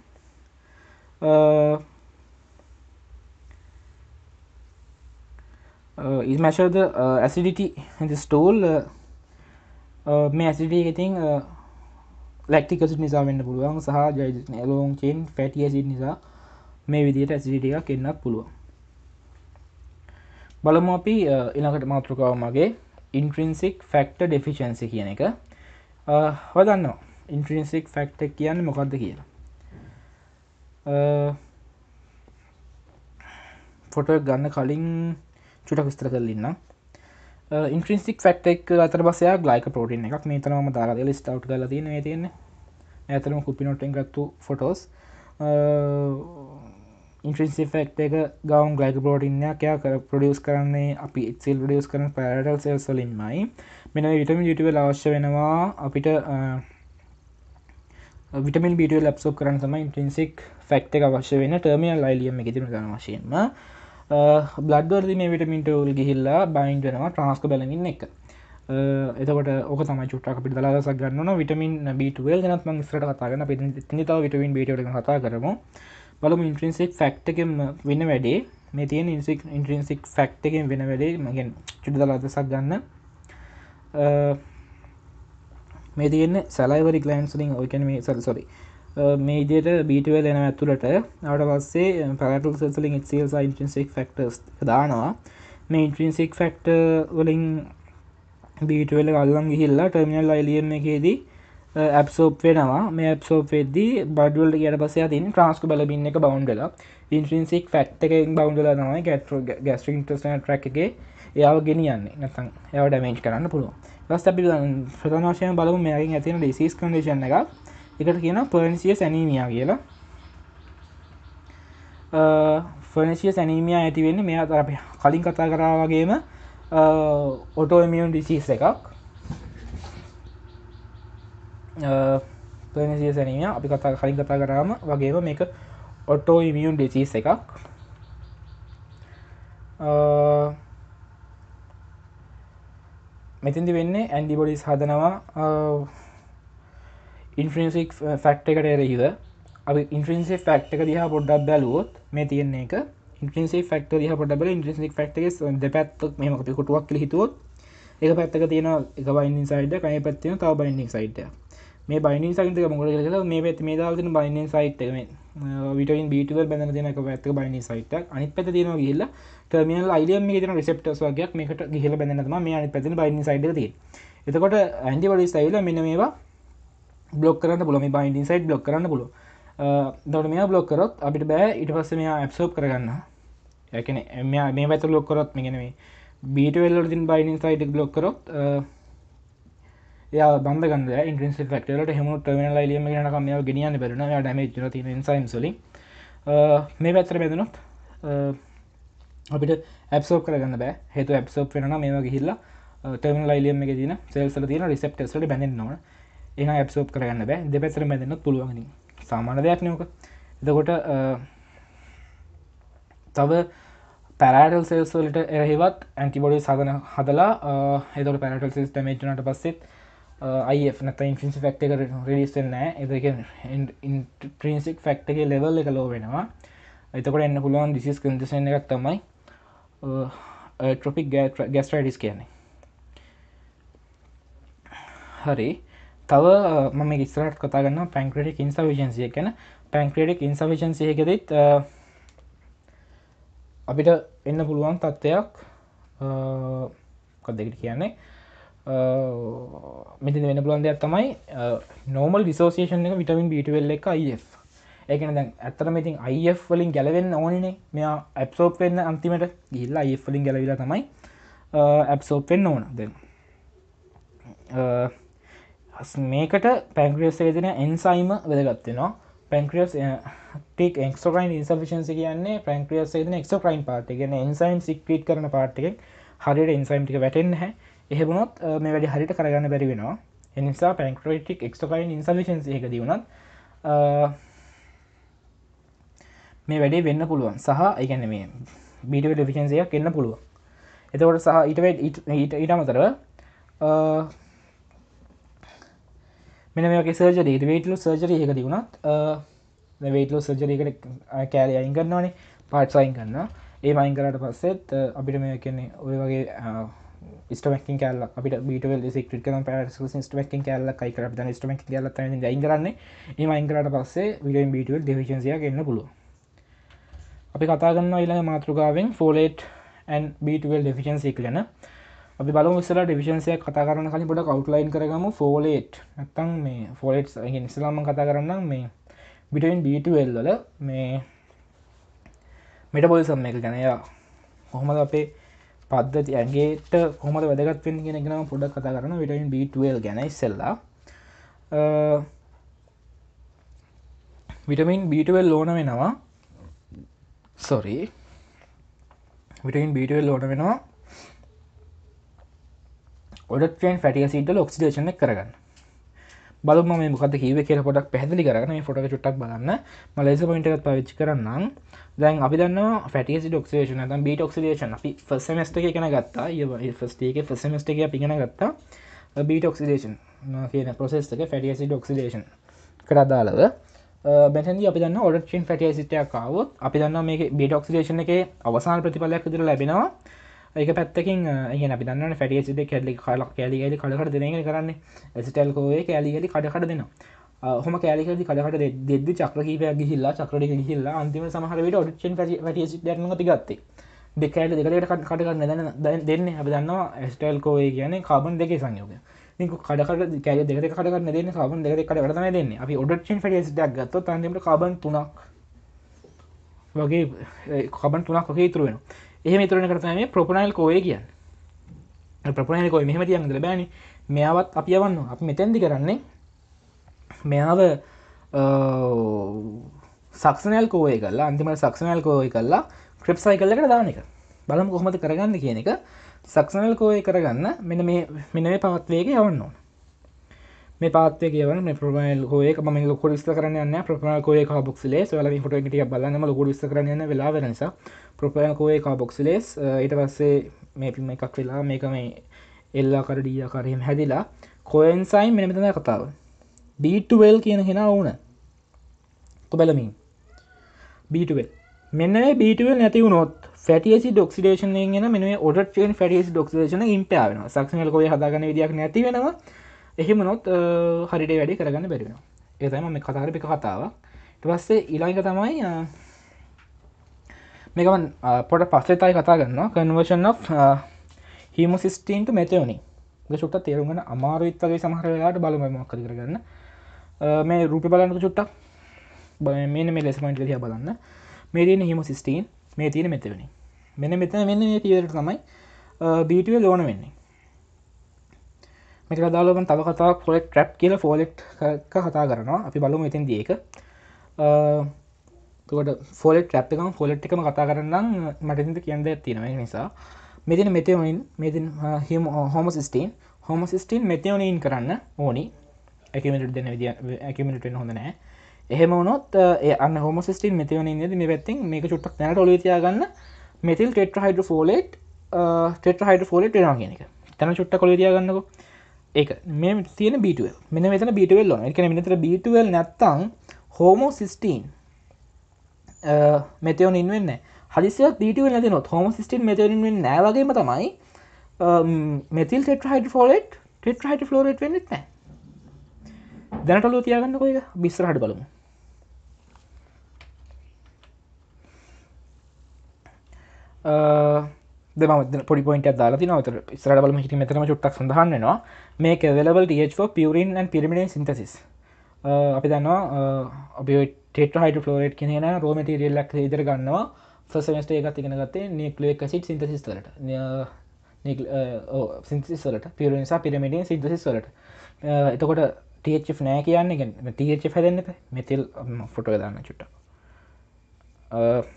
Speaker 1: ඉස් මැශද ඇසිඩිටි ස්ටෝල් මේ ඇසිටිය ඉතින් ලෙක්ටිකසු නිසා වෙන්න පුළුවන් සහ ලෝන් චෙන් ෆැටිය සිට නිසා මේ විදියට ඇසිටිටිය කෙන්න්නක් පුළුවන් බලමු අපි ඉනකට මාතෘකාව මගේ ඉන්ට්‍රින්සික් ෆෙක්ට ඩෙෆිෂන්සි කියන එක හදන්න uh, ඉන්ට්‍රින්සික් ෆෙක්ට කියන්න මොකක්ද කියලා ෆොට ගන්න කලින් චුටක් විස්තර කරලන්න ඉන්ට්‍රීන්සික් ෆක්ට එක් අතර බසය ගලයික පෝටන් එකක් මේ තනම දාරද ස්ටව් කල තින තියන්න ඇතරම කුපිනොටෙන් ගත්තු ෆොටෝස් ඉන්ට්‍රීන්සි ෆක්ට එක ගවන් ගලයික පෝටින්යක්යා කර ප්‍රඩියස් කරන්නේ අපි ඉත්සිල් ඩියස් කරන පැරටල් සෙල්සලින්මයි මෙන විටම යුටව අවශ්‍ය වෙනවා අපිට විටමින් බිටිය ලැප්සෝ කරන්න සම ඉන්ට්‍රීන්සික් ෆෙක්් එක වශ්‍ය වෙන ටර්මියල් අයිලියම් එක තින ගන වශයෙන්ම බ්ලඩ්වර්දින විටමින්ටවල් ගිහිල්ලා බයින් වෙනවා ට්‍රන්ස්ක බලමින් එක එතකට ඕක තම චුට්ටක් පිට දලා සගන්න විටමින් බිටවල් නත් මංස්රට කතාගන්න පි නිතාව විටමින් බිට කතා කරමු බලම ඉන්ට්‍රින්සික් ෆක්ටකම වෙන වැඩේ මේ තියෙන ඉන්සික් ඉන්ට්‍රින්සික් ෆක්ටකෙන් වෙන වැඩේ මගෙන් චුටදලාද සක් ගන්න මේ තියන්න සැලයිවරි ලන්ස්ලින් ඔයකන මේ සල්සොරි මේජයට බීටවල් එන ඇතුළට අට පස්සේ පැටල් සසලින් එක්ල් ඉන්ට්‍රන්සික් ෆෙක්ටර්ස් දානවා මේ ඉන්ට්‍රීන්සික් ෆෙක්ට වලින් බීටවල ගල්ලන් ගිහිල්ලා ටර්මිනල් අයිලියම් එකේදී ඇප්සෝප් වෙනවා මේ ඇප්සෝප් වෙද්දී බඩවල්ට කියට පසේ තින් ට්‍රන්ස්ක බලබින්න එක බවන්්ඩලා ඉන්ට්‍රීන්සික් ෆැට් එක බවන්්ඩලා නමයි ගැටර ගැස්ට්‍රික් ටස්න ට්‍රක් එකගේ එයාව ගෙනියන්න නතන් එව ඩමේන්් කරන්න පුළුව ස් අපි ප්‍රධනශය බලු මෙයාගින් ඇතින ඩිසිස් කඩේශන එකක් එකට කියන පර්න්සිය සැනීමයා කියලා ෆර්නිසිය සැනීමයා ඇතිවෙන්න මෙයා තරප කලින් කතා කරා වගේම ඔටෝමියන් ඩිසිස් එකක් පර්නිසිය සැනීමය අපි කතා කලින් කතා කරාම වගේම මේක ඔටෝ ඉමියුන් ඩිසිස් එකක් මෙතිදි වෙන්නේ ඇන්ඩිබොඩිස් හදනවා ඉන්ෆ්‍රන්සික් ෆැක්ට uh, එකට එරහිද අපි ඉන්ට්‍රන්සේ ෆක්ට එක දිහා පොඩ්ඩක් බැලුවොත් මේ තියන්නේ එක ඉන්ට්‍රන්සේ ෆක්ට දිහ පොඩබල ඉන්ට්‍රන්සික් ෆක්ටගේ දෙපැත්තක් මේමකති කොටුවක් හිතුවොත් එක පැත්තක තියෙන එක බයින්ින් සයිඩ කය පැත්තින තව බයින්ඩික් සයිට මේ බයිනින් සයින්තක මුගල කල මේ පැත් මේ දාතින බයින්ෙන් සයිට්ම විටයින් බීටවල් බැඳ තිනක පැත්ත බයිනි සයිට අනි පැත තියෙන ගහිල්ල ටර්මියල් අයිඩියම් මේ තින රිසප්ටස් වගේයක් මේකට ගිහිල බැඳනම මේ අනි පැතින බයිනි සයිඩ ති එතකොට ඇන්ඩිවලි සයිල මෙන මේවා බ්ලොක් කරන්න පුලම බයින්ඩින් සයිට් බ්ලොක් කරන්න පුල දොට මේ බ්ලොක් කරොත් අපිට බෑ ඉට පස්ස මෙයා ඇප්සෝප් කරගන්න යැකන එමයා මේ වැත ලොක් කරොත් මෙගෙනවේ බීටවෙල්ලටින් බයිනින් සයිට් බ්ලොක් කරොත් ය බන්ද ඉන්ට්‍රන්ස් ෙක්ටලට හම ටර්මන ලියම ගන කම ගෙනියන්න බරන ඩම සයිම් සොලි මේ පැත්තර බැදනොත් අපිට ඇප්සෝප් කරගන්න බෑ හේතු ඇප්සෝප් වෙන මේවා ගහිල්ලා ටර්මන ලයිලියම් එක දින සෙල්සල තින රිසප්ටස්ට බැඳෙන්නවා ඒ ඇප්සෝප් කරන්න බෑ දෙපැතර මැදන්න පුළුවන් සාමාන දෙයක් නෝක එතකොට තව පැරටල් සෙල්සලට එරහිවත් ඇන්ටිබොඩි සදන හදලා හෙදර පැරටල් සිස් ටමේටනට පස්සෙත් අයිනත ඉන්ින්සි ෆක්ට කර රිලිස්සෙන්නෑ එදක ට්‍රීන්සික් ෆක්ටගේ ලෙවල් එක ලෝ වෙනවා එතකොට එන්න පුළුවන් දිසිස් කදසන එකක් තමයි ට්‍රොපික් ගැස්ටඩිස් කියන්නේ හරි තව මම ඉස්රට කතාගන්න පැන්ක්‍රටික් ඉන්සවිජන්සිය ගැන පැන්ක්‍රටික් ඉන්සවිජන්සියකෙදත් අපිට එන්න පුළුවන් තත්ත්වයක් කොදෙකට කියන්නේ මෙති වෙන පුලන් දෙයක් තමයි නෝමල් රිසෝසිේෂන් එක විටමින් බිටවෙල්ල එක අයිF ඒකන දැන් ඇත්තර මෙතින් අයිF වලින් ගැලවෙන්න ඕනනේ මෙයා ඇප්සෝප් වෙන්න අන්තිමට ගිල්ල අයිෆලින් ගැලවිලා තමයි ඇප්සෝප් වෙන්න ඕන දෙන්න මේකට පැන්ක්‍රියස් ේදන එන්සයිම වැදගත්වෙනවා පැන්ක්‍රියස් ටික් එක්ෝකයින් ඉන්සර්ිෂන්සි කියන්නේ පැන්ක්‍රියස් ේදන එක්ෝකයින් පාට ගෙන එන්සයිම් සික්්‍රීට කරන පාට්ටෙක් හරියට එන්සයිම්ටික වැටෙන් හැ එහෙබුණොත් eh, මේ වැඩි හරිට කරගන්න බැරිවෙනවා එනිසා පැන්ක්‍රටික් එක්ෝකයින් ඉන්සර්ිෂන්සි එක දියුණත් මේ වැඩේ වෙන්න පුළුවන් සහ ඉගැන මේ බීඩිවල් ෆිෂන්සියක් එන්න පුළුව එතකොට සහ ඉටවැ ඊට අමතරව eh, මෙන මේක සර්ජරී වේටලු සර්ජරය එක තිබුණත් වේටලු සර්ජරීකට කෑලය අයින් කරන්නවානේ පාට්සයින් කරන්න ඒ මයින් කරට පස්සෙත් අපිට මේ කියන්නේ ඔය වගේ ස්ටමක් කල අපිට බිටවල සිකට ප ස්ටමක් කල්ල කයි කර ස්ටමක් කියල යින් කරන්න ඒ මයින් කරට පස්සේ විඩම් බිටවල් ඩිවිශන්සිය ගන්න පුළුව අපි කතාගන්න ඉලා මාතෘකාවෙන් ෆෝලේට් ඇන් බිටවල් ඩිෆිෂන්සි කියලන අපි බල ස්සලා ඩිවිශන්සය කතා කරන්න කලින් පොඩ කවට්ලයින් කරගම ෆෝලේට් නැත්තං මේ ෆෝලේට් නිසලාම කතා කරන්න මේ බිටයින් බිටල්ලල මේ මෙටබොල්සම් එක ගැනයා කොහොමද අපේ පද්ධති ඇගේට කොහොමද වැදගත් පෙන් ගෙනගෙනම පොඩ කතා කරන විටයින් බිටල් ගැනයි සෙල්ලා විටමින් බිටවල් ලෝන වෙනවා සොරි විටයින් බිටවල් ලෝන වෙනවා ඔඩට්‍රන් ෆැටිය සිටල ඔක්සිදේශන කරගන්න බලම මොකද හිව කිය පොඩක් පැදිලි කරන ොට චුට්ටක් බලන්න මලේස පොයින්ටත් පවිච් කරන්නම් දැන් අපි දන්න ෆැටිය ඩක්ේෂන තම් බිට ඔක්සිදේශන අපි ෆසමස්ට එකන ගත්තා ඒ ෆස්ටේක ෆසමස්ට එක පිගෙන ගත්තා බිට ඔක්සිදේශන් කියන පොසෙස්ක ෆැටියසි ඩොක්සිදේශන් කරදාලව බැතැදි අපි දන්න ඔඩට්‍රන් ෆැටිය සිටයක් කාවත් අපි දන්න මේ බිට ඔක්සිදේශන එක අවසාන ප්‍රතිඵලයක් දර ලැබෙනවා ඒක පැත්තකින් ඒ පින්න ැටිය සිද කෙල්ලි කලක් කැලිගලි කඩකට දෙන කරන්න ඇසිටල්කෝේ කැලිගලි කඩකට දෙනවා හොම කෑලිකද කඩකට දෙද චක්‍ර කීපය ගිහිල්ලා චක්‍රට ගිහිල්ලා අන්තිම සමහරවිට ඔඩක්ෂන් ටිය දැන ති ගත්තේ දෙකෑල දෙකට කටගන්න දන්න දෙන්න අප දන්නවා ඇස්ටල්කෝය කියන කාබන් දෙක සංයෝග ක කඩකට කැල දෙක කටගන්න දෙන්න කාබන් දෙක කටන දෙන්න අපි ඔඩක්ෂන් ටස් දක්ගත්ත තන්ට කාබන් තුනක් වගේ කොබන් තුනක් ොකේ තුරුවෙන එහම තුරන කරන මේ ප්‍රපනල් කෝය කියන්න ප්‍රපනල් කොයි මෙහම තියන් දර බෑන මෙයාවත් අපි යවන්න අප මෙතැන්දි කරන්නේ මෙයාව සක්ෂනල් කෝය කල්ලා අන්තිමට සක්ෂනල් කෝය කල්ලා ක්‍රප් සයිකල්ලකට දානක බලම කොහොමද කරගන්න කියන එක සක්ෂනල් කෝය කරගන්න මෙන මේ මෙන මේ පවත්වේක යවන්න ඕන මේ පාත්ය කියවන ප්‍රමල් හෝය ම ලොක විස්ත කරන්න ප්‍රපල් කෝය බොක්සිලේ ල හොට ට බලන්න ලොක විස්ත කරන්න වෙලා වෙනස ප්‍රපල් කෝය බොක්සිලෙස් ඊට පස්සේ මේ පිම එකක් වෙලා මේක මේ එල්ලා කරඩිය කරයම හැදිලා කොයන්සයින් මෙනමතන කතාව බීටවල් කියන හෙන ඕන බැලමින් බීටවල් මෙන්න බීටවල් නැති වුණොත් ැටියසි ඩොක්සිඩේෂන් ගෙන මෙ ඔඩට ෙන් ැටියස් ඩොක්ෂේෂන ඉන්ටාවන සක්ෂනල් කොය හදාගන දයක් නැති වෙනවා එහෙමනොත් හරිට වැඩි කරගන්න බැරිෙන ඒතම මේ කතාරපික කතාවක් පස්සේ ඉලායික තමයි මේකමන් පොට පස්සේ තයි කතා ගන්න කන්වර්ෂන් හිමසිස්ටීන්ට මෙතයෝනි සුක්ට තේරුගෙන අමාරවිත්තගේ සමහරලාට බලමමක් කර කරගන්න මේ රූප බලන්න චුට්ටක් මේ මේ ලෙස්මයින්ට දිය බලන්න මේ තියන හිම සිස්ටීන් මේ තියෙන මෙතවනි මෙන මෙත මෙන්න මේ තිරට තමයි බීටුව ලෝන වෙන්නේ මේක දාලම තව කතා පොලෙක් ට්‍රප් කියල ෆෝලෙක් කතා කරනවා අපි බලුම ඉතින් දියක තුකට ෆෝල ට්‍රප් එකම් ෆෝලට් එකම කතා කරන්නම් මටතිද කියන්ද තියෙනව නිසා මෙතින මෙතවනින් මෙතින් හිම හොම සිස්ටීන් හොම සිස්ටීන් මෙතවනයින් කරන්න ඕනි එකමිට දෙන විදි එකමිටෙන් හොඳ නෑ එහෙම වනොත් අන්න හොම සිස්ටීන් මෙතවනින් ද මේ පැත්තින් මේක චුට්ටක් නැට ඔලතියාගන්න මෙතිල් ටෙට්‍ර හයිඩ ෆෝලෙට් ටෙට්‍ර හයිඩ ෆෝලට් ෙනවා කියනක තැන චුට්ට කොලදියාගන්නකෝ ඒක මේ තියෙන බිටවල් මෙන මෙතන බිටවල් ඕන එකන මිනිතර බිටවල් නැත්තං හෝමෝ සිිස්ටීන් මෙතයවන ඉන්වෙන්න හදිසිව බිටවල් නැතින හෝම සිිටන් මෙතරින් නෑවගේම තමයි මෙතිල් ටෙට්‍රහයිට ෆෝලෙට් ටෙට්‍රහයිට ෆලෝරට් වෙන්නෙත් නෑ දැනටලු තියාගන්න කොයි බිස්රහට බලමු Uh... දෙම පොඩි පොයිට දාලා තින තර ස්රට බල හිට මෙතරම චුට්ටක් සඳහන්නවා මේක වෙලබල් ෝ පියවරින් පිරිමිඩෙන් සිින්තසිස් අපි දන්නවා ඔබට හයිට ෆලෝරට් කියෙන රෝමතිරියල්ලක් ඉදර ගන්නවා ෆසමස්ට එකත් ඉගෙන ගත්තේ නිකලේ සිට සිින්තසිස් වලට සිින්සිස්වලට පිරනිසා පිරමිඩින් සිින්තසිස් වලට එතකොට ටච් නෑ කියන්න ටච් හැදන්න මෙතිල් ෆොටෝ දාන්න චුට්ට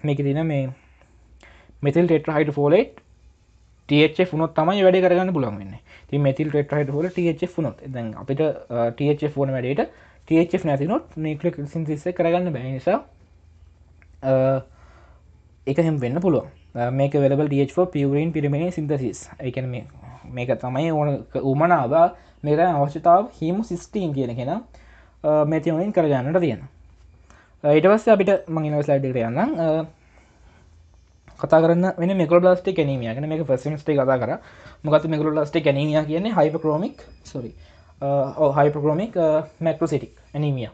Speaker 1: මේක තින මේ මෙතිල් ටෙට හයිට ෆෝලේට් ටH ුනොත් තමයි වැඩ කරගන්න පුලන් වෙන්න ති මෙතිල් ට හට හොල ටH ුනොත් දැන් අපිට ටH ෆෝන වැඩට ටH නැතිනොත් නිකලක් සින්සිස කරගන්න බැ නිසා එකහෙම වෙන්න පුළුව මේක වෙලබ ඩ පිවරෙන් පිරිමේ සිින්දසිස් එකන මේ මේක තමයි ඕන උමනාව මේක අවශ්‍යතාව හිම සිිස්ටීන් කියන කෙන මෙතිවලින් කරගන්නට තියෙන ඊටවස්ස අපිට මංගිනව ස්ලයිඩ යන්න කතා කරන්න වෙන මෙකල ලාස්ටේ කැනීමයගෙන මේ පසිමස්ටේ කතා කර මොකත් මෙකල ලාස්ටේ කැනීමය කියන්නේ හයිපක්‍රෝමික් සොරි හයිපක්‍රෝමික් මැක්‍රසිටික් ඇනීමිය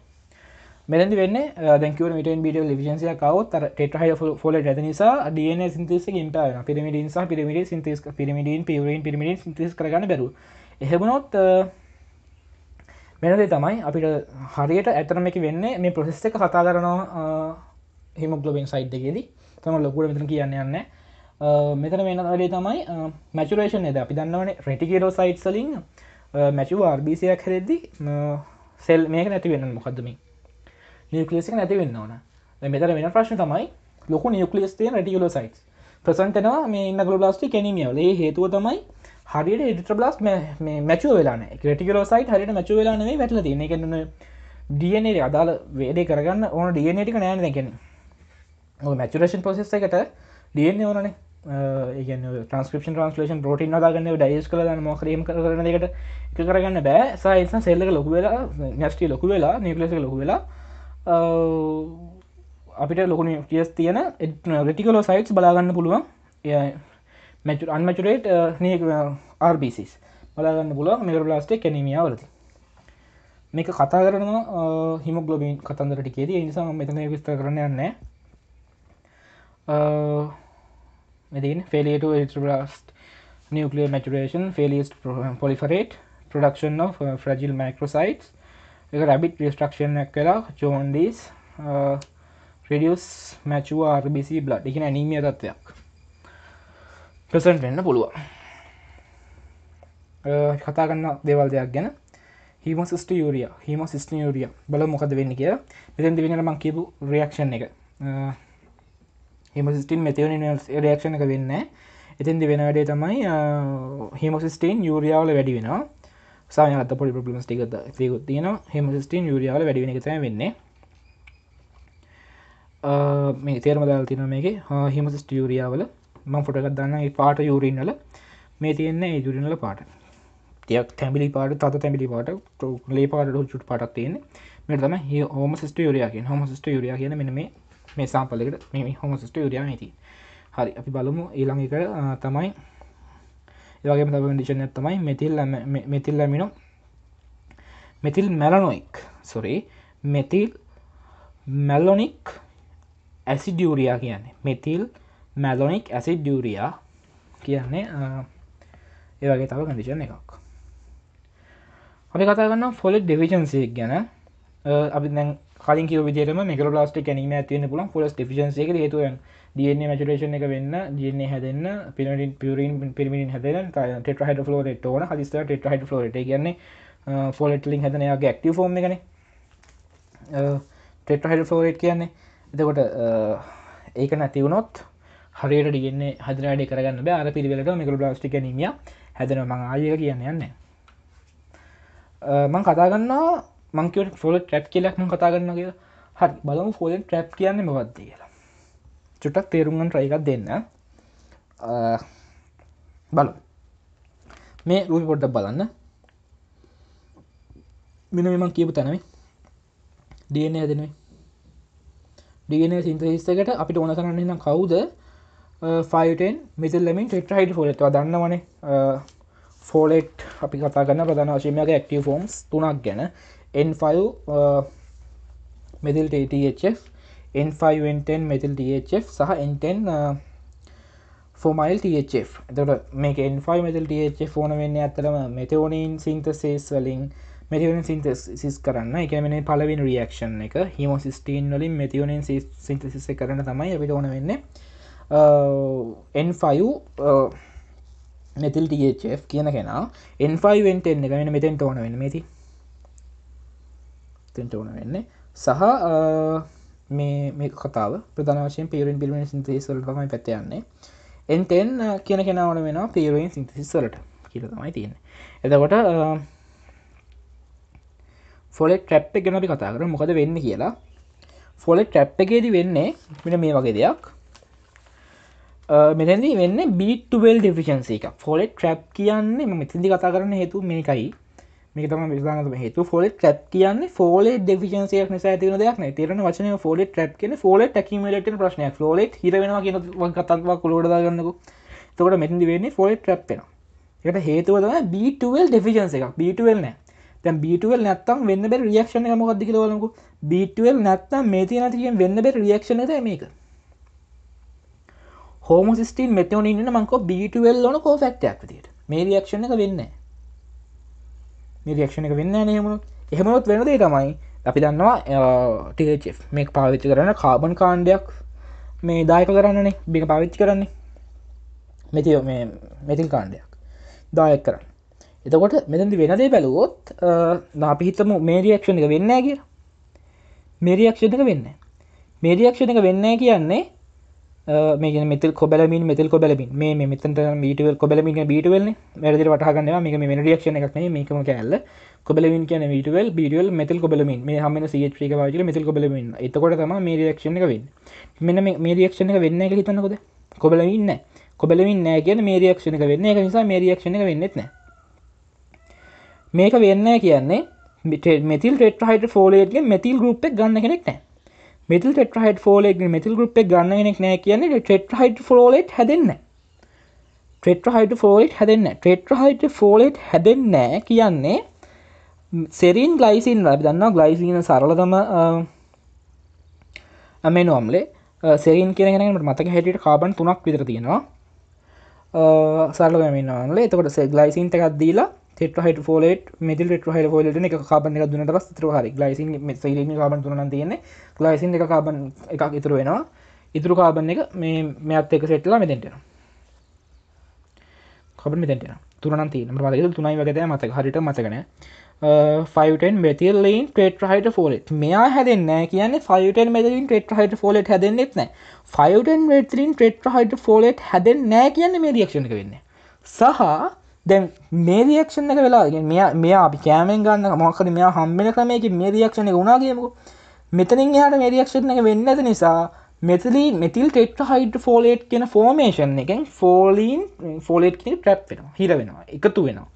Speaker 1: මෙදදි වෙන්න දැකව මට ිඩිය ලිජන්සිය කවත් ට හ ොල ද නිසා ඩන සිතස ට පිමිඩ නිසා පිමිඩ සිතස් පිමිඩින් පිවරෙන් පිමිඩ සිතස් කරගන්න බැරු එහෙබනොත් මෙනදේ uh, තමයි අපිට හරියට ඇතරමක වෙන්න මේ ප්‍රසිස්්ක කතා කරනවා uh, හිමගලොබෙන් සයිට් එකෙදී තම ලොකුට මෙතන කියන්න යන්න මෙතන වෙන අඩේ තමයි මැචුරේෂන් එද අපි දන්නවන රටිකේරෝ සයිට් සලින් මැචුව ආර්බිසියක් හැරෙද්දි සෙල් මේක නැති වෙන්න මොකක්දමින් නිියකලසික නැති වෙන්න ඕන මෙතර වෙන ප්‍රශ්න තමයි ලොකු නිියකලස්තේ රටිකලෝ සයිට් ප්‍රසන්ටනවා මේ ඉන්න ගලෝබලාස්ටි කැනීමියවලේ හේතුව තමයි හරියට ඉඩට බ්ලස් මැචුව වෙලාන ක්‍රටිකලෝ සයිට හරිට මැචු වෙලානේ වැටල තියෙන එකන ඩියනේ අදාල වේඩේ කරගන්න ඕන ඩියනටික නෑන දැකෙන මැචුරේෂන් පොසෙස් එකට ඩියන්නේ ඕනේ ට්‍රන්ස්ක්‍රපෂන් ට්‍රන්ස්ලේෂන් රෝටන් දාගන්න ඩයිස් කල න මොකරීම කරන එකට එක කරගන්න බෑ සයින්ස සෙල්ලක ලොකු වෙලා නැස්ටි ලොකු වෙලා නිකලෙස ලොකු වෙලා අපිට ලොකු ටියස් තියෙන රටිකලෝ සයිට්ස් බලාගන්න පුළුවන් මැචු අන්මචුරේට් RBCස් බලාගන්න පුළුව මේක ප්ලාස්ටේ කැනීමිය වලති මේක කතා කරනවා හිම ගලොබින් කතන්දරටිකේද නිසා මෙතන විස්ත කරන්න යන්නේ within uh, failure to blast nuclear maturation failures to proliferate production of uh, fragile microcytes එක රැබිට් ්‍රස්ට්‍රක්ෂණයක් කලා චෝන්ඩස් රඩියස් මැචුව RBC බ්ලඩ් එක ඇනීමිය තත්ත්වයක් ප්‍රසන්ට වෙන්න පුළුව uh, කතා කන්න දේවල් දෙයක් ගැන හිමසිස්ට යුරිය හිම සිස්ට යුරිය බල මොකද වෙන්න කිය මෙතැන් දෙවෙනමං කියපු රියක්ෂන් එක uh, හිමසිස්ටින් මෙතිවන රක්ෂණ එක වෙන්න එතින්දි වෙනවැඩේ තමයි හිමසිස්ටන් යුරියාවල වැඩි වෙන සාත පොි පලමස් ටික කුත් තියන හෙමසිස්ටන් යුරියාවල වැඩි වෙන එකතම වෙන්නේ මේ තේරම දල් තින මේගේ හිමසිස්ට යුරියාවල මං ෆොටකත් දන්න පාට යුරීන්වල මේ තියෙන්නේ යුරිනල පාට තියක් තැබිලි පාට තත තැබිලි පාට ලේ පාට චුට් පටක් තියෙන මෙට තම හෝම සිස්ට යුරයා කියෙන් හොම සිස්ට යුරයා කියන මෙන මේ මේ සාම්පලකට මේ හොමසිට යුරියම ඇති හරි අපි බලමු ඊළඟ එක තමයි ඒවගේ තම ඩිෂන තමයි මෙතිල් මෙතිල් ලැමිනු methyl malonic sorry methyl malonic aciduria කියන්නේ මෙතිල් මැලොනික් ඇසි ඩියවරයා කියන්නේ ඒවගේ තව කඩිෂන් එකක් අපි කතාගන්න ෆොලෙ ඩිවිජන්සි ගැන අපි දැන් කලින් කිව විදිරම මක ප්ලාස්ටි කැනීම ඇතිවන්න පුළන් ොලස් ිසින්සේ හේතුව දන්නේ මචරේෂන එක වෙන්න දන්නේ හැදන්න පිනට පිරින් පිමින් හැද ට හට ලෝ ටෝන හදිස්ට ට හට ලෝට ගන්න ෆෝලටලින් හැදනයාගේ ඇක්ටව ෆෝම් එකන ටෙට හට ෆෝරේට් කියන්නේ එතකොට ඒක නැතිවුණොත් හරියට ඩිගන්නේ හදරට කරගන්න බෑර පිරිවෙලට මක ප්ලාස්ටි කනීම හැදන මං ආයක කියන්න යන්නේ මං කතාගන්නා මංකට ෆොල ට්‍රප් කියලක් ම කතා කරන්න කියලා හත් බලමු ෆෝලෙන් ට්‍රප් කියන්න මවත්ද කියලා චුටක් තේරුම්ගන් ට්‍රයිකක් දෙන්න බලු මේ රුල් පොඩ්ඩක් බලන්න මෙන මෙමන් කියපු තැනවේ දන ඇදනේ ඩිගෙන සින්තහිස්සකට අපිට ඕන කරන්න නම් කවුද ෆයිටෙන් මිසල්ලමින් ටෙට්‍රයිඩ් ෆෝලෙත්ව දන්නවනේ ෆෝලෙට් අපි කතාගන්න ප්‍රධාන වශයමගේ ඇක්ටව ෆෝම්ස් තුනක් ගැන n5 methyl THF n5n10 methyl THF සහ n10 ෆෝමයිල් THF එතට මේක n5 මෙතිල් THF ෆෝන වෙන්න ඇතරම මෙතවනින් සින්තසේස් වලින් මෙතිවන සින්තසිස් කරන්න එකමන පලවින් රියක්ෂන් එක හිමෝසිස්ටීන් වලින් මෙතිවනෙන් සින්තසිස කරන තමයි අපිට ඕන වෙන්න n5 මෙතිල් THF කියන කෙනා n5ෙන් එක වෙන මෙතෙන් ඕන වෙන මෙති තෙන්ට ඕන වෙන්න සහ මේ මේ කතාව ප්‍රධාන වශයෙන් පේරෙන් පිරිවෙන් සිින්තේසල් තමයි පැතියන්නේ එන්තෙන් කියන කෙනවන වෙන පේරුවෙන් සිින්තිසිස්වලට කියල තමයි තියෙන එතකොට ෆොල ට්‍රප් ගැනි කතා කර මොකද වෙන්න කියලා ෆොල ට්‍රප් එකේදි වෙන්නේ මෙන මේ වගේ දෙයක් මෙතැදි වෙන්න බිටවල් ඩිෆිෂන්සේ එක ෆොල ට්‍රප් කියන්නේ මෙතිදි කතා කරන්න හේතු මේකයි මේ තම විදාගම හේතු ෆොලෙට ට්‍රප් කියන්නේ ෆෝලේ ඩෙෆිසින්සියක් නිසා ඇතිවන දෙයක් නේ තේරෙන වචනය ෆෝලේ ට්‍රප් කියන්නේ ෆෝලෙට ඇකියුමුලේටඩ් ප්‍රශ්නයක් ෆෝලෙට හිර වෙනවා කියන කතාවක් උලුවට දාගන්නකෝ එතකොට මෙතනදි වෙන්නේ ෆෝලෙට ට්‍රප් වෙනවා ඒකට හේතුව තමයි B12 ඩෙෆිසින්සි එකක් B12 නෑ දැන් B12 නැත්තම් වෙන්න බැරි රියැක්ෂන් එක මොකක්ද කියලා බලමුකෝ B12 නැත්තම් මේ තියෙන තියෙන වෙන්න බැරි රියැක්ෂන් එක තමයි මේක හෝමෝසිස්ටින් මෙතනින් ඉන්න මංකෝ B12 වන කෝෆැක්ටයක් විදියට මේ රියැක්ෂන් එක වෙන්නේ නෑ මේ රක්ෂණ එක වෙන්න නහමුණු එහෙමොත් වෙනදේ තමයි අපි දන්නවා ටිච් මේ පාවිච්චි කරන කාබන් කාණ්ඩයක් මේ දායක කරන්නනේ බික පාවිච්චි කරන්නේ මෙති මෙතිල් කාණ්ඩයක් දායක් කරන්න එතකොට මෙතැදි වෙනදේ බැලුවොත් නාපිහිතම මේරියක්ෂණ එක වෙන්න කිය මේරියක්ෂණ එක වෙන්න මේරියක්ෂණ එක වෙන්න කියන්නේ මේ මෙතල් කොබලමින් මෙතල් කොබලමින් මේ මෙතට බීටවල් කොබලමින් බීටවල් වැරදිර වටහගන්නවා මේ මෙන ඩියක්ෂණ එකක්න මේකම කෑල්ල කොබලමින් කියන විටවල් බිඩියල් මෙතල් කොබලමින් මේ හම සිේ වාජල මෙතල් කොබලමින් එතකොට තම මේ රියක්ෂණ එක වෙන්න මෙන මේ රියක්ෂණ එක වෙන්න එක හිතන්නකොද කොබලමින්න කොබලමින් නෑ කියන මේ රියක්ෂණ එක වෙන්න එක නිසා මේ රියක්ෂණ එක වෙන්නෙත් නෑ මේක වෙන්න කියන්නේ මෙතිල් ටෙට හයිට ෝලේගේ මෙතිල් ගුප් ගන්න කෙනෙක් නෑ මෙතල් ටෙට්‍රහයිඩ් ෆෝලෙක් මෙතිල් ගුප් එක ගන්නගෙනෙක් නෑ කියන්නේ ටෙට්‍රහයිඩ් ෆෝලෙට් හැදෙන්න ට්‍රෙට්‍රහයිඩ් ෆෝලෙට් හැදෙන්න ටෙට්‍රහයිට ෆෝලෙට් හැදෙන්නෑ කියන්නේ සෙරීන් ගලයිසින් ලබ දන්නවා ගලයිසින සරලතම අමේ නොම්ලේ සෙරීන් කියනගෙනට මතක හැටියට කාබන් තුනක් විතර තියෙනවා සරල මෙන්නවන්ල එතකොට සෙගලයිසින්ට එකක්දීලා ෙට හට ෝලට මෙද ෙට හ ෝලට එක කාබන එක දුනට පස් තර හරි ලයිසින් ල කාබන් තුනන් තියන්නේ ලයිසින් එක කාබන් එකක් ඉතුර වෙනවා ඉතුරු කාබන් එක මේ මෙත් එක සෙට්ලා මෙතෙන්ට කබ මෙතට තුරන ති ද තුනයි වගත මතක හරිට මතකන ෆයිටන් මෙතිල්ලයින් ටේට හට ෝලට මෙයා හැදන්න කියන්න ෆයිටන් මෙදලින් ටේට හට ෝලට හැදන්නෙත් නෑ ෆයිටන් වෙතරින් ටේට හට ෝලට හැදෙන් නෑ කියන්න මේ දියක්ෂණක වෙන්න සහ දැන් මේ රියක්ෂණ එක වෙලා මෙයා මෙයා අපි කෑමෙන් ගන්න මොකද මෙයා හම්බෙන ක්‍රමයක මේ රියක්ෂණ එක වුණා කියමුකෝ මෙතනින් එහාට මේ රියක්ෂණ එක වෙන්නේ නැති නිසා මෙතලි මෙතිල් ටෙට්‍රහයිඩ්‍රෝෆෝලේට් කියන ෆෝමේෂන් එකෙන් ෆෝලීන් ෆෝලේට් කියන ට්‍රැප් වෙනවා හිර වෙනවා එකතු වෙනවා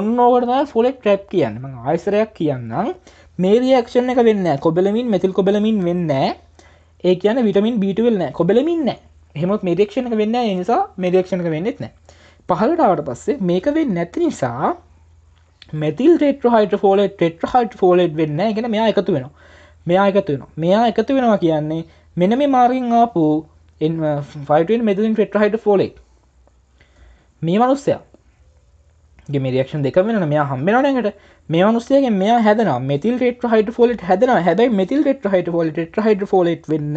Speaker 1: ඔන්න ඕකට තමයි ෆෝලේට් ට්‍රැප් කියන්නේ මම ආයසරයක් කියන්නම් මේ රියක්ෂණ එක වෙන්නේ නැහැ කොබලමින් මෙතිල් කොබලමින් වෙන්නේ නැහැ ඒ කියන්නේ විටමින් B12 නැහැ කොබලමින් නැහැ එහෙමොත් මේ රියක්ෂණ එක වෙන්නේ නැහැ ඒ නිසා මේ රියක්ෂණ එක වෙන්නේත් නැහැ පහලටාවට පස්සේ මේක වෙන් නැති නිසා මෙතිල් ෙට හයිට ෝලෙට ෙට හයිට ෝලෙට් වෙන්න ගෙන මෙයා එකතු වෙන මෙයා එකතු වෙන මෙයා එකතු වෙනවා කියන්නේ මෙන මේ මාර්ගින් ආපු ෆයිටෙන් මෙතිලින් ෙට හයිට ෆෝලෙක් මේ මනුස්සයා ගෙම රක්ෂන් දෙක වෙන මෙයා හම්බෙනනට මේ මනුස්සයගේ මෙයා හැදන මෙතිල් ෙට හයිට ෝලට හැදන හැබයි මෙතිල් ෙට හයිට ෝලට ෙට හයිට ෝලට වෙන්න